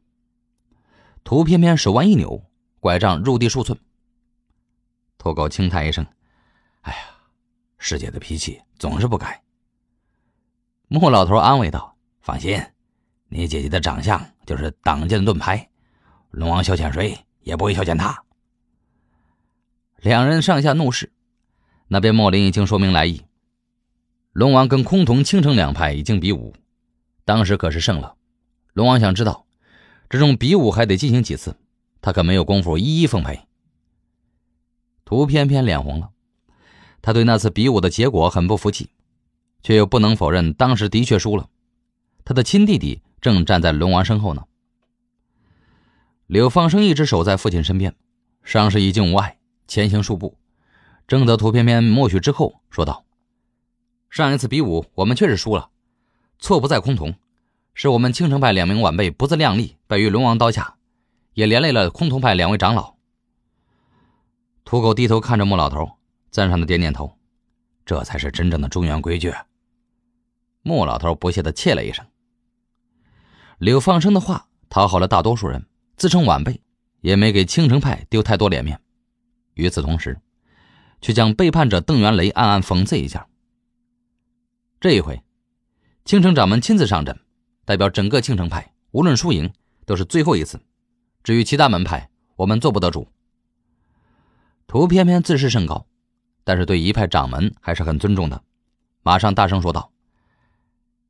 图偏偏手腕一扭，拐杖入地数寸。土狗轻叹一声：“哎呀，师姐的脾气总是不改。”莫老头安慰道：“放心，你姐姐的长相就是挡箭的盾牌，龙王消遣谁也不会消遣她。”两人上下怒视，那边莫林已经说明来意。龙王跟崆峒、青城两派已经比武，当时可是胜了。龙王想知道，这种比武还得进行几次，他可没有功夫一一奉陪。涂翩翩脸红了，他对那次比武的结果很不服气，却又不能否认当时的确输了。他的亲弟弟正站在龙王身后呢。柳放生一直守在父亲身边，伤势已经无碍。前行数步，征得屠偏偏默许之后，说道：“上一次比武，我们确实输了，错不在空同，是我们青城派两名晚辈不自量力，败于龙王刀下，也连累了空同派两位长老。”土狗低头看着莫老头，赞赏的点点头：“这才是真正的中原规矩。”莫老头不屑的切了一声。柳放生的话讨好了大多数人，自称晚辈，也没给青城派丢太多脸面。与此同时，却将背叛者邓元雷暗暗讽刺一下。这一回，青城掌门亲自上阵，代表整个青城派，无论输赢都是最后一次。至于其他门派，我们做不得主。屠偏偏自视甚高，但是对一派掌门还是很尊重的，马上大声说道：“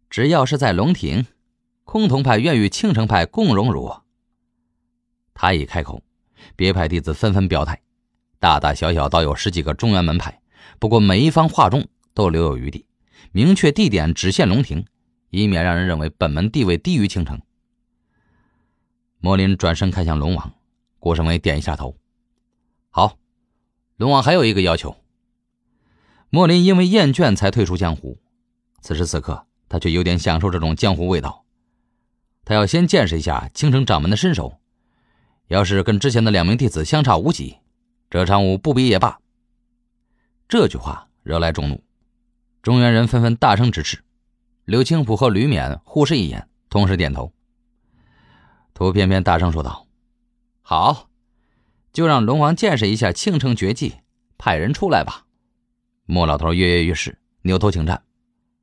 只要是在龙庭，崆峒派愿与青城派共荣辱。”他一开口，别派弟子纷纷表态。大大小小倒有十几个中原门派，不过每一方话中都留有余地，明确地点只限龙庭，以免让人认为本门地位低于青城。莫林转身看向龙王，顾胜伟点一下头：“好。”龙王还有一个要求。莫林因为厌倦才退出江湖，此时此刻他却有点享受这种江湖味道。他要先见识一下青城掌门的身手，要是跟之前的两名弟子相差无几。这场武不比也罢。这句话惹来众怒，中原人纷纷大声支持。刘青浦和吕勉互视一眼，同时点头。屠偏偏大声说道：“好，就让龙王见识一下庆城绝技，派人出来吧。”莫老头跃跃欲试，扭头请战：“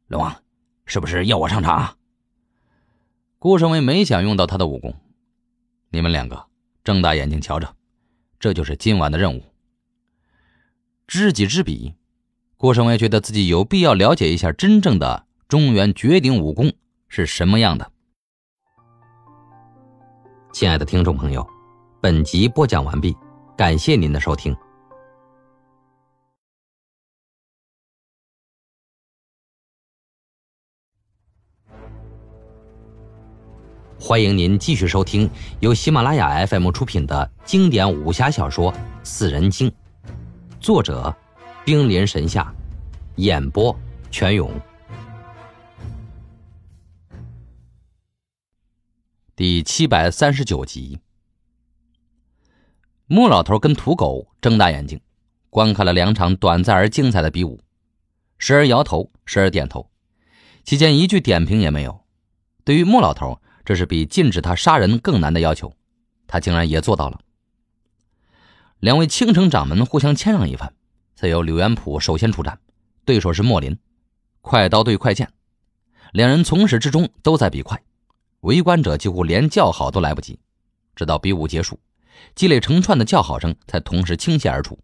龙王，是不是要我上场？”啊？顾胜伟没想用到他的武功，你们两个睁大眼睛瞧着。这就是今晚的任务。知己知彼，郭胜威觉得自己有必要了解一下真正的中原绝顶武功是什么样的。亲爱的听众朋友，本集播讲完毕，感谢您的收听。欢迎您继续收听由喜马拉雅 FM 出品的经典武侠小说《四人经》，作者：冰临神下，演播：全勇，第七百三十九集。莫老头跟土狗睁大眼睛观看了两场短暂而精彩的比武，时而摇头，时而点头，期间一句点评也没有。对于莫老头。这是比禁止他杀人更难的要求，他竟然也做到了。两位青城掌门互相谦让一番，再由柳元普首先出战，对手是莫林，快刀对快剑，两人从始至终都在比快，围观者几乎连叫好都来不及。直到比武结束，积累成串的叫好声才同时倾泻而出。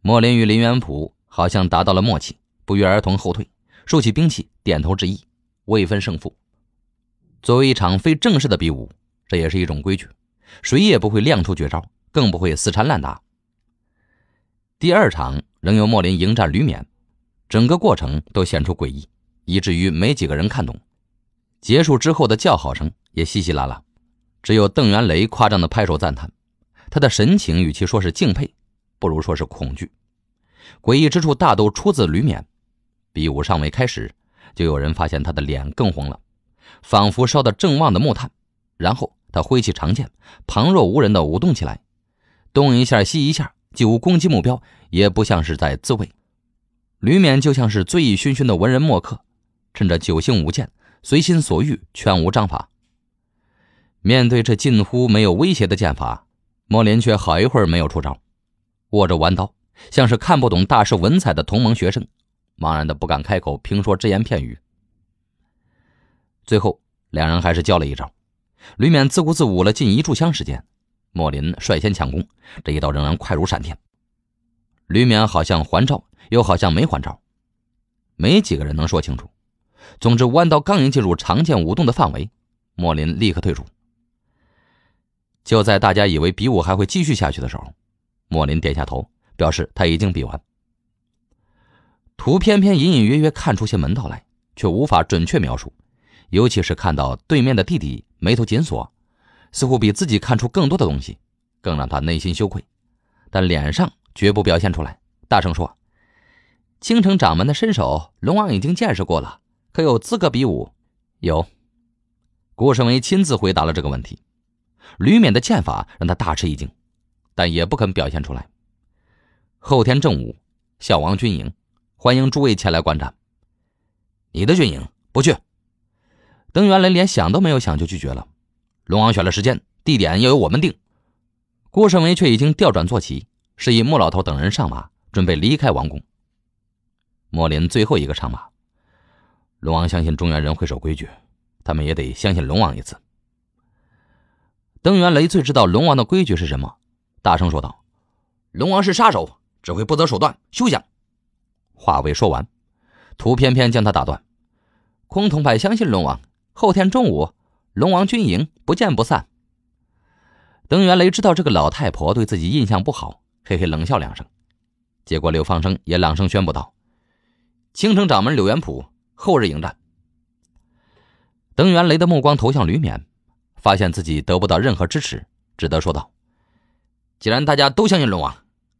莫林与林元普好像达到了默契，不约而同后退，收起兵器，点头致意，未分胜负。作为一场非正式的比武，这也是一种规矩，谁也不会亮出绝招，更不会死缠烂打。第二场仍由莫林迎战吕勉，整个过程都显出诡异，以至于没几个人看懂。结束之后的叫好声也稀稀拉拉，只有邓元雷夸张的拍手赞叹，他的神情与其说是敬佩，不如说是恐惧。诡异之处大都出自吕勉，比武尚未开始，就有人发现他的脸更红了。仿佛烧得正旺的木炭，然后他挥起长剑，旁若无人的舞动起来，东一下西一下，既无攻击目标，也不像是在自卫。吕勉就像是醉意醺醺的文人墨客，趁着酒兴舞剑，随心所欲，全无章法。面对这近乎没有威胁的剑法，莫林却好一会儿没有出招，握着弯刀，像是看不懂大师文采的同盟学生，茫然的不敢开口评说只言片语。最后，两人还是交了一招。吕勉自顾自舞了近一炷香时间，莫林率先抢攻，这一刀仍然快如闪电。吕勉好像还招，又好像没还招，没几个人能说清楚。总之，弯刀刚一进入长剑舞动的范围，莫林立刻退出。就在大家以为比武还会继续下去的时候，莫林点下头，表示他已经比完。图偏偏隐隐约约看出些门道来，却无法准确描述。尤其是看到对面的弟弟眉头紧锁，似乎比自己看出更多的东西，更让他内心羞愧，但脸上绝不表现出来。大声说：“青城掌门的身手，龙王已经见识过了，可有资格比武？”有，顾胜威亲自回答了这个问题。吕勉的剑法让他大吃一惊，但也不肯表现出来。后天正午，小王军营，欢迎诸位前来观战。你的军营不去。登元雷连想都没有想就拒绝了。龙王选了时间、地点，要由我们定。顾胜维却已经调转坐骑，示意莫老头等人上马，准备离开王宫。莫林最后一个上马。龙王相信中原人会守规矩，他们也得相信龙王一次。登元雷最知道龙王的规矩是什么，大声说道：“龙王是杀手，只会不择手段，休想！”话未说完，屠偏偏将他打断。崆峒派相信龙王。后天中午，龙王军营不见不散。登元雷知道这个老太婆对自己印象不好，嘿嘿冷笑两声。结果柳芳生也朗声宣布道：“青城掌门柳元普后日迎战。”登元雷的目光投向吕勉，发现自己得不到任何支持，只得说道：“既然大家都相信龙王，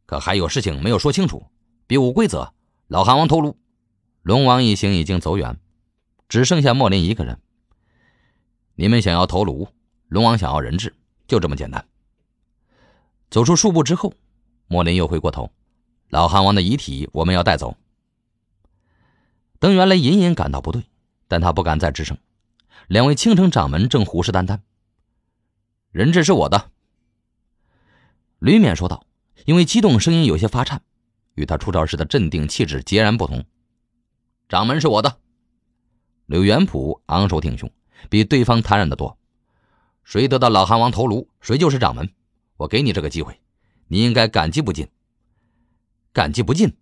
可还有事情没有说清楚。比武规则，老韩王透露。”龙王一行已经走远，只剩下莫林一个人。你们想要头颅，龙王想要人质，就这么简单。走出数步之后，莫林又回过头：“老汉王的遗体我们要带走。”登元雷隐隐感到不对，但他不敢再吱声。两位青城掌门正虎视眈眈。人质是我的。”吕勉说道，因为激动，声音有些发颤，与他出招时的镇定气质截然不同。“掌门是我的。”柳元普昂首挺胸。比对方坦然的多，谁得到老韩王头颅，谁就是掌门。我给你这个机会，你应该感激不尽。感激不尽。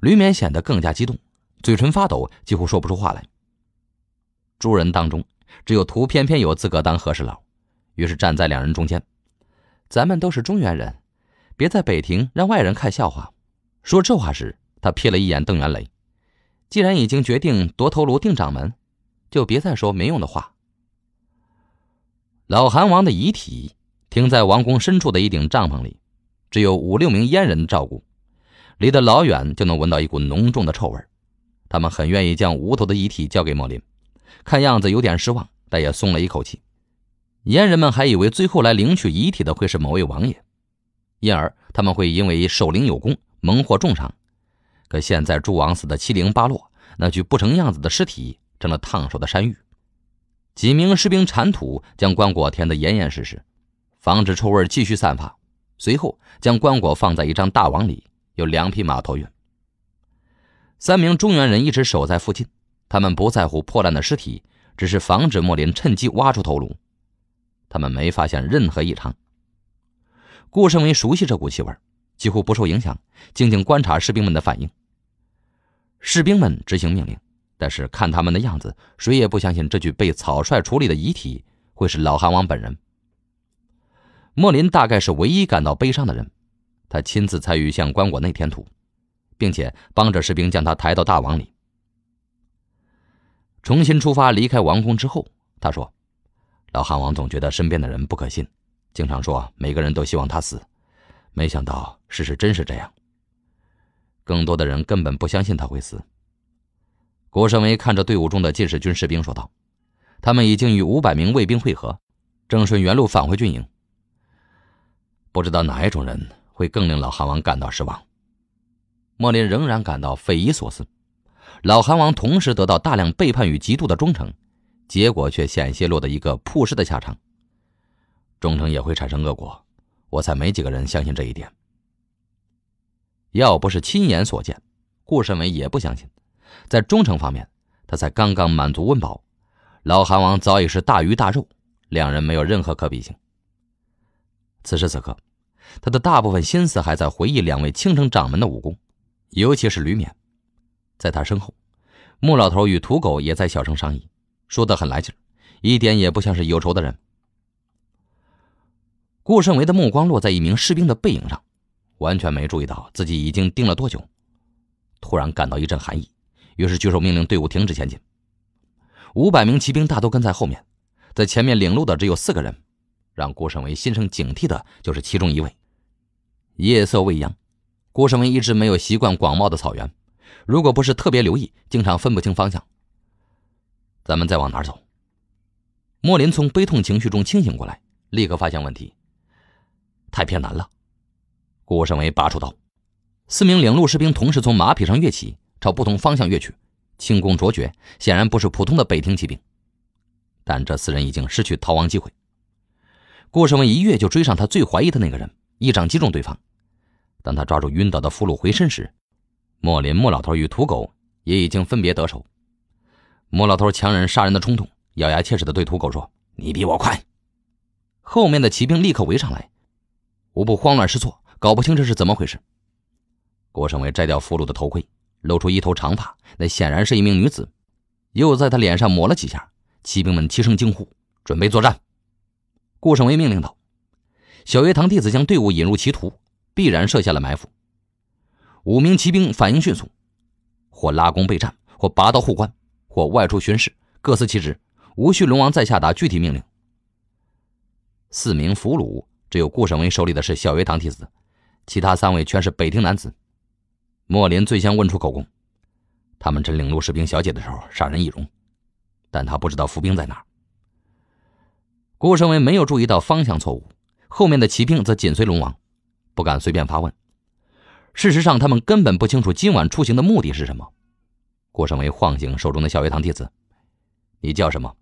吕勉显得更加激动，嘴唇发抖，几乎说不出话来。诸人当中，只有屠偏偏有资格当和事佬，于是站在两人中间。咱们都是中原人，别在北庭让外人看笑话。说这话时，他瞥了一眼邓元雷。既然已经决定夺头颅定掌门。就别再说没用的话。老韩王的遗体停在王宫深处的一顶帐篷里，只有五六名阉人照顾。离得老远就能闻到一股浓重的臭味他们很愿意将无头的遗体交给莫林，看样子有点失望，但也松了一口气。阉人们还以为最后来领取遗体的会是某位王爷，因而他们会因为守灵有功蒙获重赏。可现在诸王死的七零八落，那具不成样子的尸体。成了烫手的山芋。几名士兵铲土，将棺椁填得严严实实，防止臭味继续散发。随后，将棺椁放在一张大网里，有两匹马托运。三名中原人一直守在附近，他们不在乎破烂的尸体，只是防止莫林趁机挖出头颅。他们没发现任何异常。顾胜威熟悉这股气味，几乎不受影响，静静观察士兵们的反应。士兵们执行命令。但是看他们的样子，谁也不相信这具被草率处理的遗体会是老韩王本人。莫林大概是唯一感到悲伤的人，他亲自参与向棺椁内填土，并且帮着士兵将他抬到大王里。重新出发离开王宫之后，他说：“老韩王总觉得身边的人不可信，经常说每个人都希望他死，没想到事实真是这样。更多的人根本不相信他会死。”顾胜伟看着队伍中的禁卫军士兵说道：“他们已经与五百名卫兵会合，正顺原路返回军营。不知道哪一种人会更令老韩王感到失望。”莫林仍然感到匪夷所思：老韩王同时得到大量背叛与嫉妒的忠诚，结果却险些落得一个破事的下场。忠诚也会产生恶果，我才没几个人相信这一点。要不是亲眼所见，顾胜伟也不相信。在忠诚方面，他才刚刚满足温饱，老韩王早已是大鱼大肉，两人没有任何可比性。此时此刻，他的大部分心思还在回忆两位青城掌门的武功，尤其是吕勉。在他身后，穆老头与土狗也在小声商议，说得很来劲，一点也不像是有仇的人。顾胜维的目光落在一名士兵的背影上，完全没注意到自己已经盯了多久，突然感到一阵寒意。于是举手命令队伍停止前进。五百名骑兵大都跟在后面，在前面领路的只有四个人，让顾胜维心生警惕的，就是其中一位。夜色未央，顾胜维一直没有习惯广袤的草原，如果不是特别留意，经常分不清方向。咱们再往哪走？莫林从悲痛情绪中清醒过来，立刻发现问题。太偏南了。顾胜维拔出刀，四名领路士兵同时从马匹上跃起。朝不同方向跃去，轻功卓绝，显然不是普通的北庭骑兵。但这四人已经失去逃亡机会。顾胜伟一跃就追上他最怀疑的那个人，一掌击中对方。当他抓住晕倒的俘虏回身时，莫林、莫老头与土狗也已经分别得手。莫老头强忍杀人的冲动，咬牙切齿地对土狗说：“你比我快。”后面的骑兵立刻围上来，无不慌乱失措，搞不清这是怎么回事。郭胜伟摘掉俘虏的头盔。露出一头长发，那显然是一名女子，又在她脸上抹了几下。骑兵们齐声惊呼：“准备作战！”顾胜威命令道：“小月堂弟子将队伍引入歧途，必然设下了埋伏。”五名骑兵反应迅速，或拉弓备战，或拔刀护关，或外出巡视，各司其职，无需龙王再下达具体命令。四名俘虏，只有顾胜维手里的是小月堂弟子，其他三位全是北庭男子。莫林最先问出口供，他们趁领路士兵小姐的时候杀人易容，但他不知道伏兵在哪。顾胜威没有注意到方向错误，后面的骑兵则紧随龙王，不敢随便发问。事实上，他们根本不清楚今晚出行的目的是什么。顾胜威晃醒手中的小学堂弟子：“你叫什么？”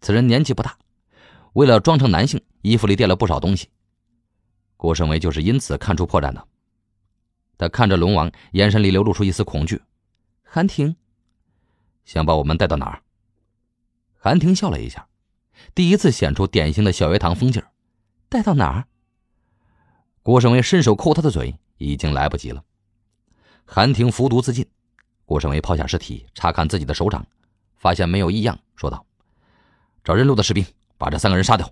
此人年纪不大，为了装成男性，衣服里垫了不少东西。顾胜威就是因此看出破绽的。他看着龙王，眼神里流露出一丝恐惧。韩婷，想把我们带到哪儿？韩婷笑了一下，第一次显出典型的小学堂风景。儿。带到哪儿？郭胜伟伸手扣他的嘴，已经来不及了。韩婷服毒自尽。郭胜伟抛下尸体，查看自己的手掌，发现没有异样，说道：“找认路的士兵，把这三个人杀掉。”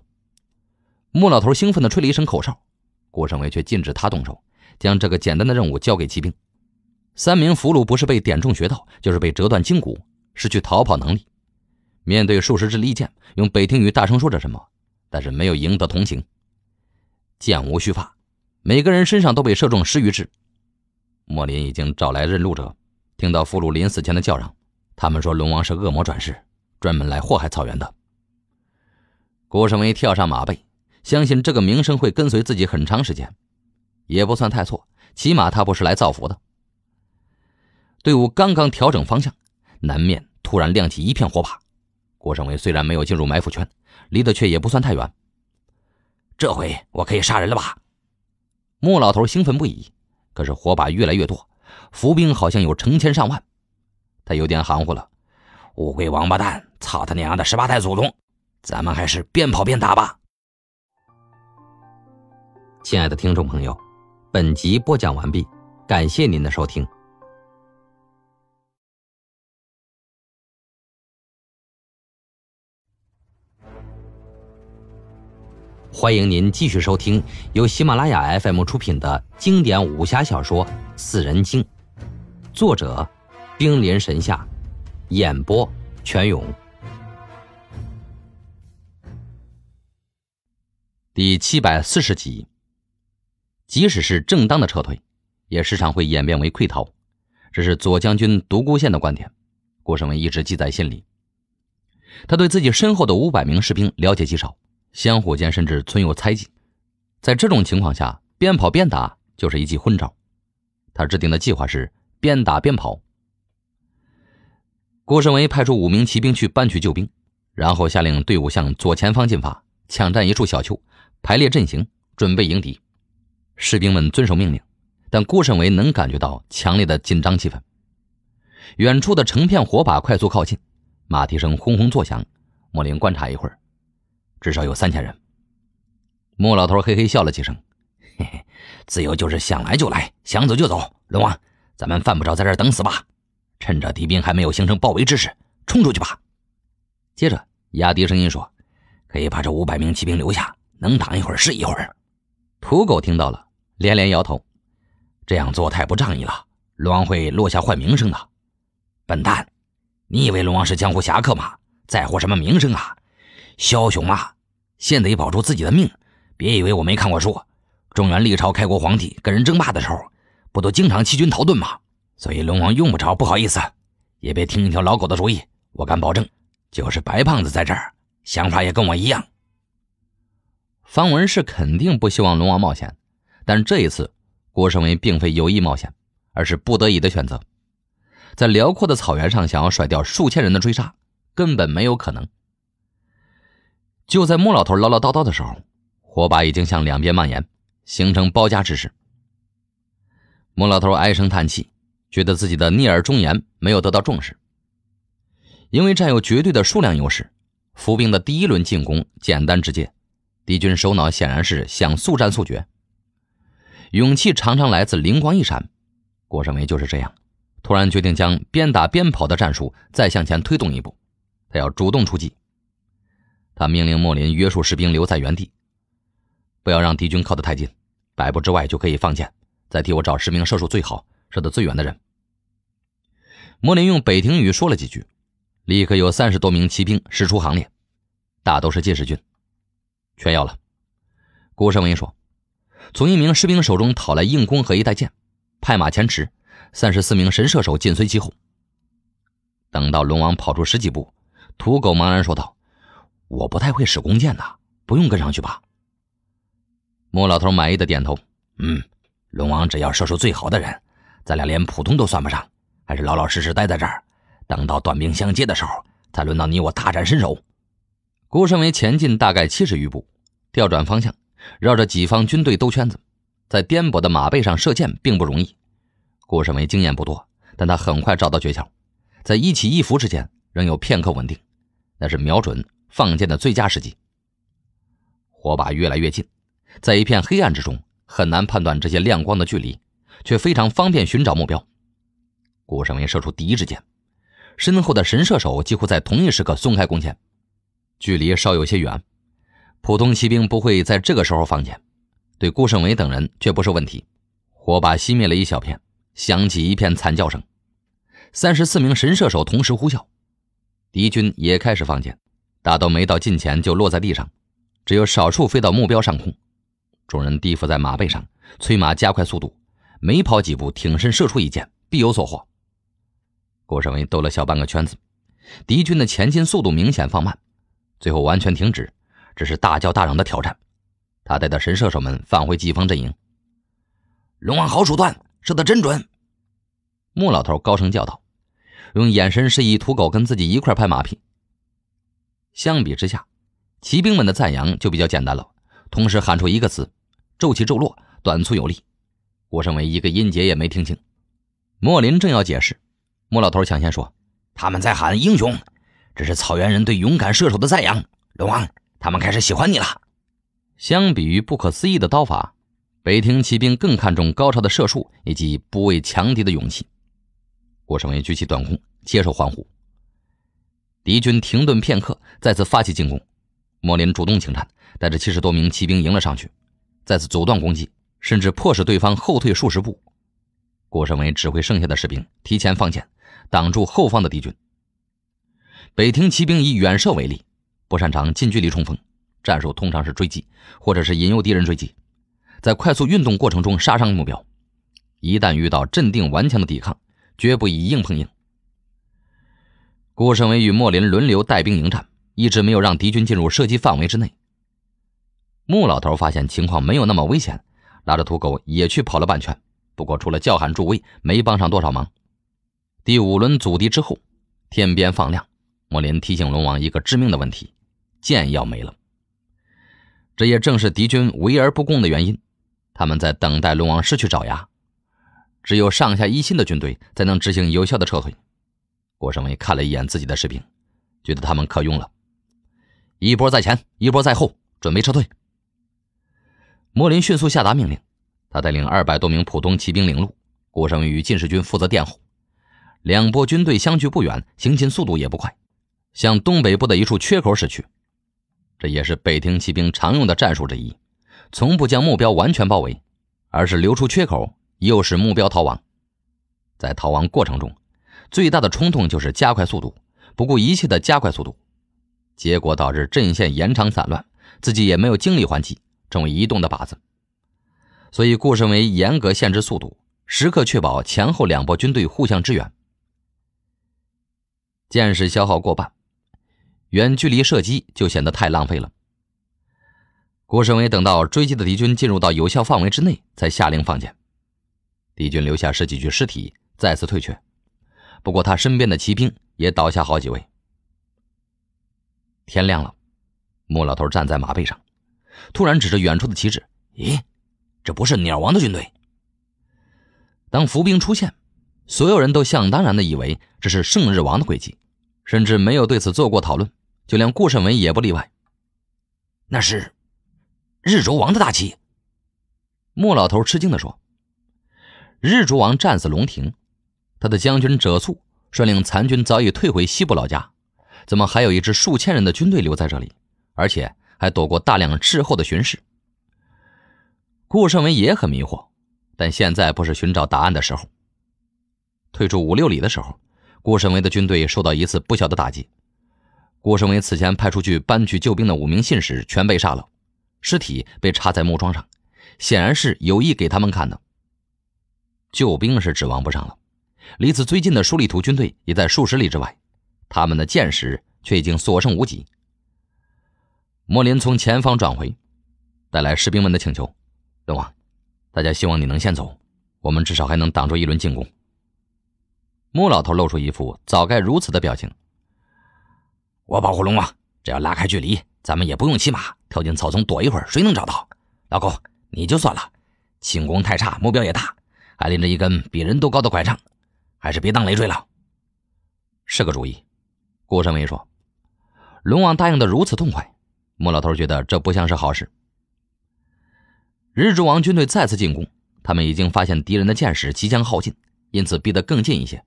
穆老头兴奋地吹了一声口哨，郭胜伟却禁止他动手。将这个简单的任务交给骑兵。三名俘虏不是被点中穴道，就是被折断筋骨，失去逃跑能力。面对数十支利箭，用北庭语大声说着什么，但是没有赢得同情。箭无虚发，每个人身上都被射中十余支。莫林已经找来认路者，听到俘虏临死前的叫嚷，他们说龙王是恶魔转世，专门来祸害草原的。顾胜威跳上马背，相信这个名声会跟随自己很长时间。也不算太错，起码他不是来造福的。队伍刚刚调整方向，南面突然亮起一片火把。郭胜伟虽然没有进入埋伏圈，离得却也不算太远。这回我可以杀人了吧？穆老头兴奋不已。可是火把越来越多，伏兵好像有成千上万，他有点含糊了。乌龟王八蛋，操他娘的十八代祖宗！咱们还是边跑边打吧。亲爱的听众朋友。本集播讲完毕，感谢您的收听。欢迎您继续收听由喜马拉雅 FM 出品的经典武侠小说《四人经》，作者：兵临神下，演播：全勇，第七百四十集。即使是正当的撤退，也时常会演变为溃逃。这是左将军独孤县的观点。郭胜文一直记在心里。他对自己身后的五百名士兵了解极少，相互间甚至存有猜忌。在这种情况下，边跑边打就是一记昏招。他制定的计划是边打边跑。郭胜文派出五名骑兵去搬取救兵，然后下令队伍向左前方进发，抢占一处小丘，排列阵型，准备迎敌。士兵们遵守命令，但顾胜伟能感觉到强烈的紧张气氛。远处的成片火把快速靠近，马蹄声轰轰作响。莫林观察一会儿，至少有三千人。莫老头嘿嘿笑了几声：“嘿嘿，自由就是想来就来，想走就走。”龙王，咱们犯不着在这儿等死吧？趁着敌兵还没有形成包围之势，冲出去吧！接着压低声音说：“可以把这五百名骑兵留下，能挡一会儿是一会儿。”土狗听到了。连连摇头，这样做太不仗义了，龙王会落下坏名声的。笨蛋，你以为龙王是江湖侠客吗？在乎什么名声啊？枭雄啊，先得保住自己的命。别以为我没看过书，中原历朝开国皇帝跟人争霸的时候，不都经常欺君逃遁吗？所以龙王用不着不好意思，也别听一条老狗的主意。我敢保证，就是白胖子在这儿，想法也跟我一样。方文是肯定不希望龙王冒险。但这一次，郭胜文并非有意冒险，而是不得已的选择。在辽阔的草原上，想要甩掉数千人的追杀，根本没有可能。就在莫老头唠唠叨叨的时候，火把已经向两边蔓延，形成包夹之势。莫老头唉声叹气，觉得自己的逆耳忠言没有得到重视。因为占有绝对的数量优势，伏兵的第一轮进攻简单直接，敌军首脑显然是想速战速决。勇气常常来自灵光一闪，郭胜梅就是这样，突然决定将边打边跑的战术再向前推动一步，他要主动出击。他命令莫林约束士兵留在原地，不要让敌军靠得太近，百步之外就可以放箭。再替我找十名射术最好、射得最远的人。莫林用北庭语说了几句，立刻有三十多名骑兵驶出行列，大都是禁士军，全要了。郭胜梅说。从一名士兵手中讨来硬弓和一袋箭，拍马前驰，三十四名神射手紧随其后。等到龙王跑出十几步，土狗茫然说道：“我不太会使弓箭的，不用跟上去吧。”莫老头满意的点头：“嗯，龙王只要射术最好的人，咱俩连普通都算不上，还是老老实实待在这儿，等到短兵相接的时候，才轮到你我大展身手。”孤身为前进大概七十余步，调转方向。绕着己方军队兜圈子，在颠簸的马背上射箭并不容易。顾胜为经验不多，但他很快找到诀窍，在一起一伏之间仍有片刻稳定，那是瞄准放箭的最佳时机。火把越来越近，在一片黑暗之中很难判断这些亮光的距离，却非常方便寻找目标。顾胜为射出第一支箭，身后的神射手几乎在同一时刻松开弓箭，距离稍有些远。普通骑兵不会在这个时候放箭，对顾胜伟等人却不是问题。火把熄灭了一小片，响起一片惨叫声。三十四名神射手同时呼啸，敌军也开始放箭，大都没到近前就落在地上，只有少数飞到目标上空。众人低伏在马背上，催马加快速度，每跑几步，挺身射出一箭，必有所获。顾胜伟兜了小半个圈子，敌军的前进速度明显放慢，最后完全停止。这是大叫大嚷的挑战，他带着神射手们返回季风阵营。龙王好手段，射得真准！莫老头高声叫道，用眼神示意土狗跟自己一块拍马屁。相比之下，骑兵们的赞扬就比较简单了，同时喊出一个词，骤起骤落，短促有力。郭胜伟一个音节也没听清。莫林正要解释，莫老头抢先说：“他们在喊英雄，这是草原人对勇敢射手的赞扬。”龙王。他们开始喜欢你了。相比于不可思议的刀法，北庭骑兵更看重高超的射术以及不畏强敌的勇气。郭胜伟举起短弓，接受欢呼。敌军停顿片刻，再次发起进攻。莫林主动请战，带着七十多名骑兵迎了上去，再次阻断攻击，甚至迫使对方后退数十步。郭胜伟指挥剩下的士兵提前放箭，挡住后方的敌军。北庭骑兵以远射为例。不擅长近距离冲锋，战术通常是追击或者是引诱敌人追击，在快速运动过程中杀伤目标。一旦遇到镇定顽强的抵抗，绝不以硬碰硬。顾胜为与莫林轮流带兵迎战，一直没有让敌军进入射击范围之内。穆老头发现情况没有那么危险，拉着土狗也去跑了半圈，不过除了叫喊助威，没帮上多少忙。第五轮阻敌之后，天边放亮，莫林提醒龙王一个致命的问题。剑要没了，这也正是敌军围而不攻的原因。他们在等待龙王失去爪牙，只有上下一心的军队才能执行有效的撤退。郭胜伟看了一眼自己的士兵，觉得他们可用了一波在前，一波在后，准备撤退。莫林迅速下达命令，他带领二百多名普通骑兵领路，郭胜伟与禁士军负责殿后，两波军队相距不远，行进速度也不快，向东北部的一处缺口驶去。这也是北庭骑兵常用的战术之一，从不将目标完全包围，而是留出缺口诱使目标逃亡。在逃亡过程中，最大的冲动就是加快速度，不顾一切的加快速度，结果导致阵线延长散乱，自己也没有精力还击，成为移动的靶子。所以，顾身为严格限制速度，时刻确保前后两波军队互相支援。箭矢消耗过半。远距离射击就显得太浪费了。郭胜伟等到追击的敌军进入到有效范围之内，才下令放箭。敌军留下十几具尸体，再次退却。不过他身边的骑兵也倒下好几位。天亮了，穆老头站在马背上，突然指着远处的旗帜：“咦，这不是鸟王的军队？”当伏兵出现，所有人都想当然的以为这是圣日王的诡计，甚至没有对此做过讨论。就连顾胜文也不例外。那是日逐王的大旗。莫老头吃惊的说：“日逐王战死龙庭，他的将军者速率领残军早已退回西部老家，怎么还有一支数千人的军队留在这里，而且还躲过大量滞后的巡视？”顾胜文也很迷惑，但现在不是寻找答案的时候。退出五六里的时候，顾胜文的军队受到一次不小的打击。顾胜伟此前派出去搬取救兵的五名信使全被杀了，尸体被插在木桩上，显然是有意给他们看的。救兵是指望不上了，离此最近的舒立图军队也在数十里之外，他们的箭矢却已经所剩无几。莫林从前方转回，带来士兵们的请求：“龙王，大家希望你能先走，我们至少还能挡住一轮进攻。”莫老头露出一副早该如此的表情。我保护龙王，只要拉开距离，咱们也不用骑马，跳进草丛躲一会儿，谁能找到？老公，你就算了，轻功太差，目标也大，还拎着一根比人都高的拐杖，还是别当累赘了。是个主意。顾胜梅说：“龙王答应的如此痛快，莫老头觉得这不像是好事。”日之王军队再次进攻，他们已经发现敌人的箭矢即将耗尽，因此逼得更近一些。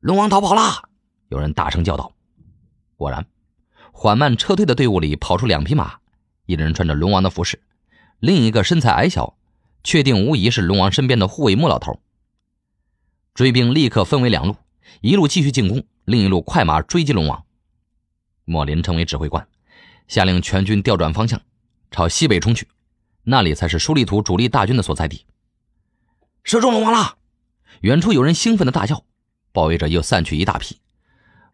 龙王逃跑了！有人大声叫道。果然，缓慢撤退的队伍里跑出两匹马，一人穿着龙王的服饰，另一个身材矮小，确定无疑是龙王身边的护卫莫老头。追兵立刻分为两路，一路继续进攻，另一路快马追击龙王。莫林成为指挥官，下令全军调转方向，朝西北冲去，那里才是舒立图主力大军的所在地。射中龙王了！远处有人兴奋的大叫，包围者又散去一大批。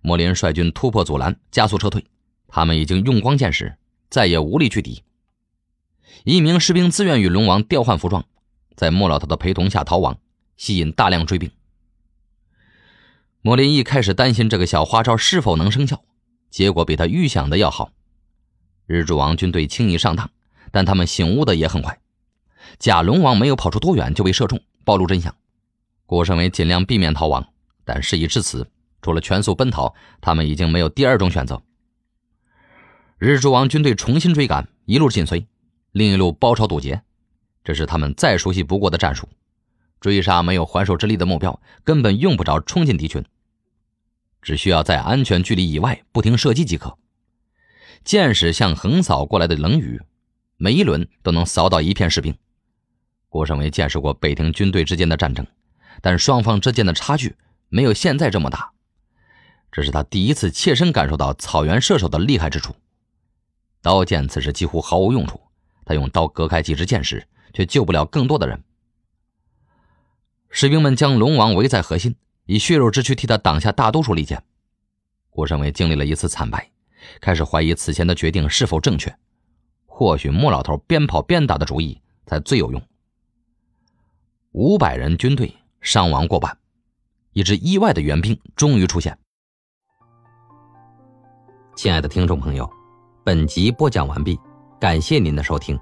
莫林率军突破阻拦，加速撤退。他们已经用光箭矢，再也无力去敌。一名士兵自愿与龙王调换服装，在莫老头的陪同下逃亡，吸引大量追兵。莫林一开始担心这个小花招是否能生效，结果比他预想的要好。日柱王军队轻易上当，但他们醒悟的也很快。假龙王没有跑出多远就被射中，暴露真相。顾胜伟尽量避免逃亡，但事已至此。除了全速奔逃，他们已经没有第二种选择。日珠王军队重新追赶，一路紧随，另一路包抄堵截，这是他们再熟悉不过的战术。追杀没有还手之力的目标，根本用不着冲进敌群，只需要在安全距离以外不停射击即可。箭矢像横扫过来的冷雨，每一轮都能扫倒一片士兵。郭胜伟见识过北庭军队之间的战争，但双方之间的差距没有现在这么大。这是他第一次切身感受到草原射手的厉害之处，刀剑此时几乎毫无用处。他用刀隔开几支箭矢，却救不了更多的人。士兵们将龙王围在核心，以血肉之躯替他挡下大多数利剑。顾胜伟经历了一次惨败，开始怀疑此前的决定是否正确。或许莫老头边跑边打的主意才最有用。五百人军队伤亡过半，一支意外的援兵终于出现。亲爱的听众朋友，本集播讲完毕，感谢您的收听。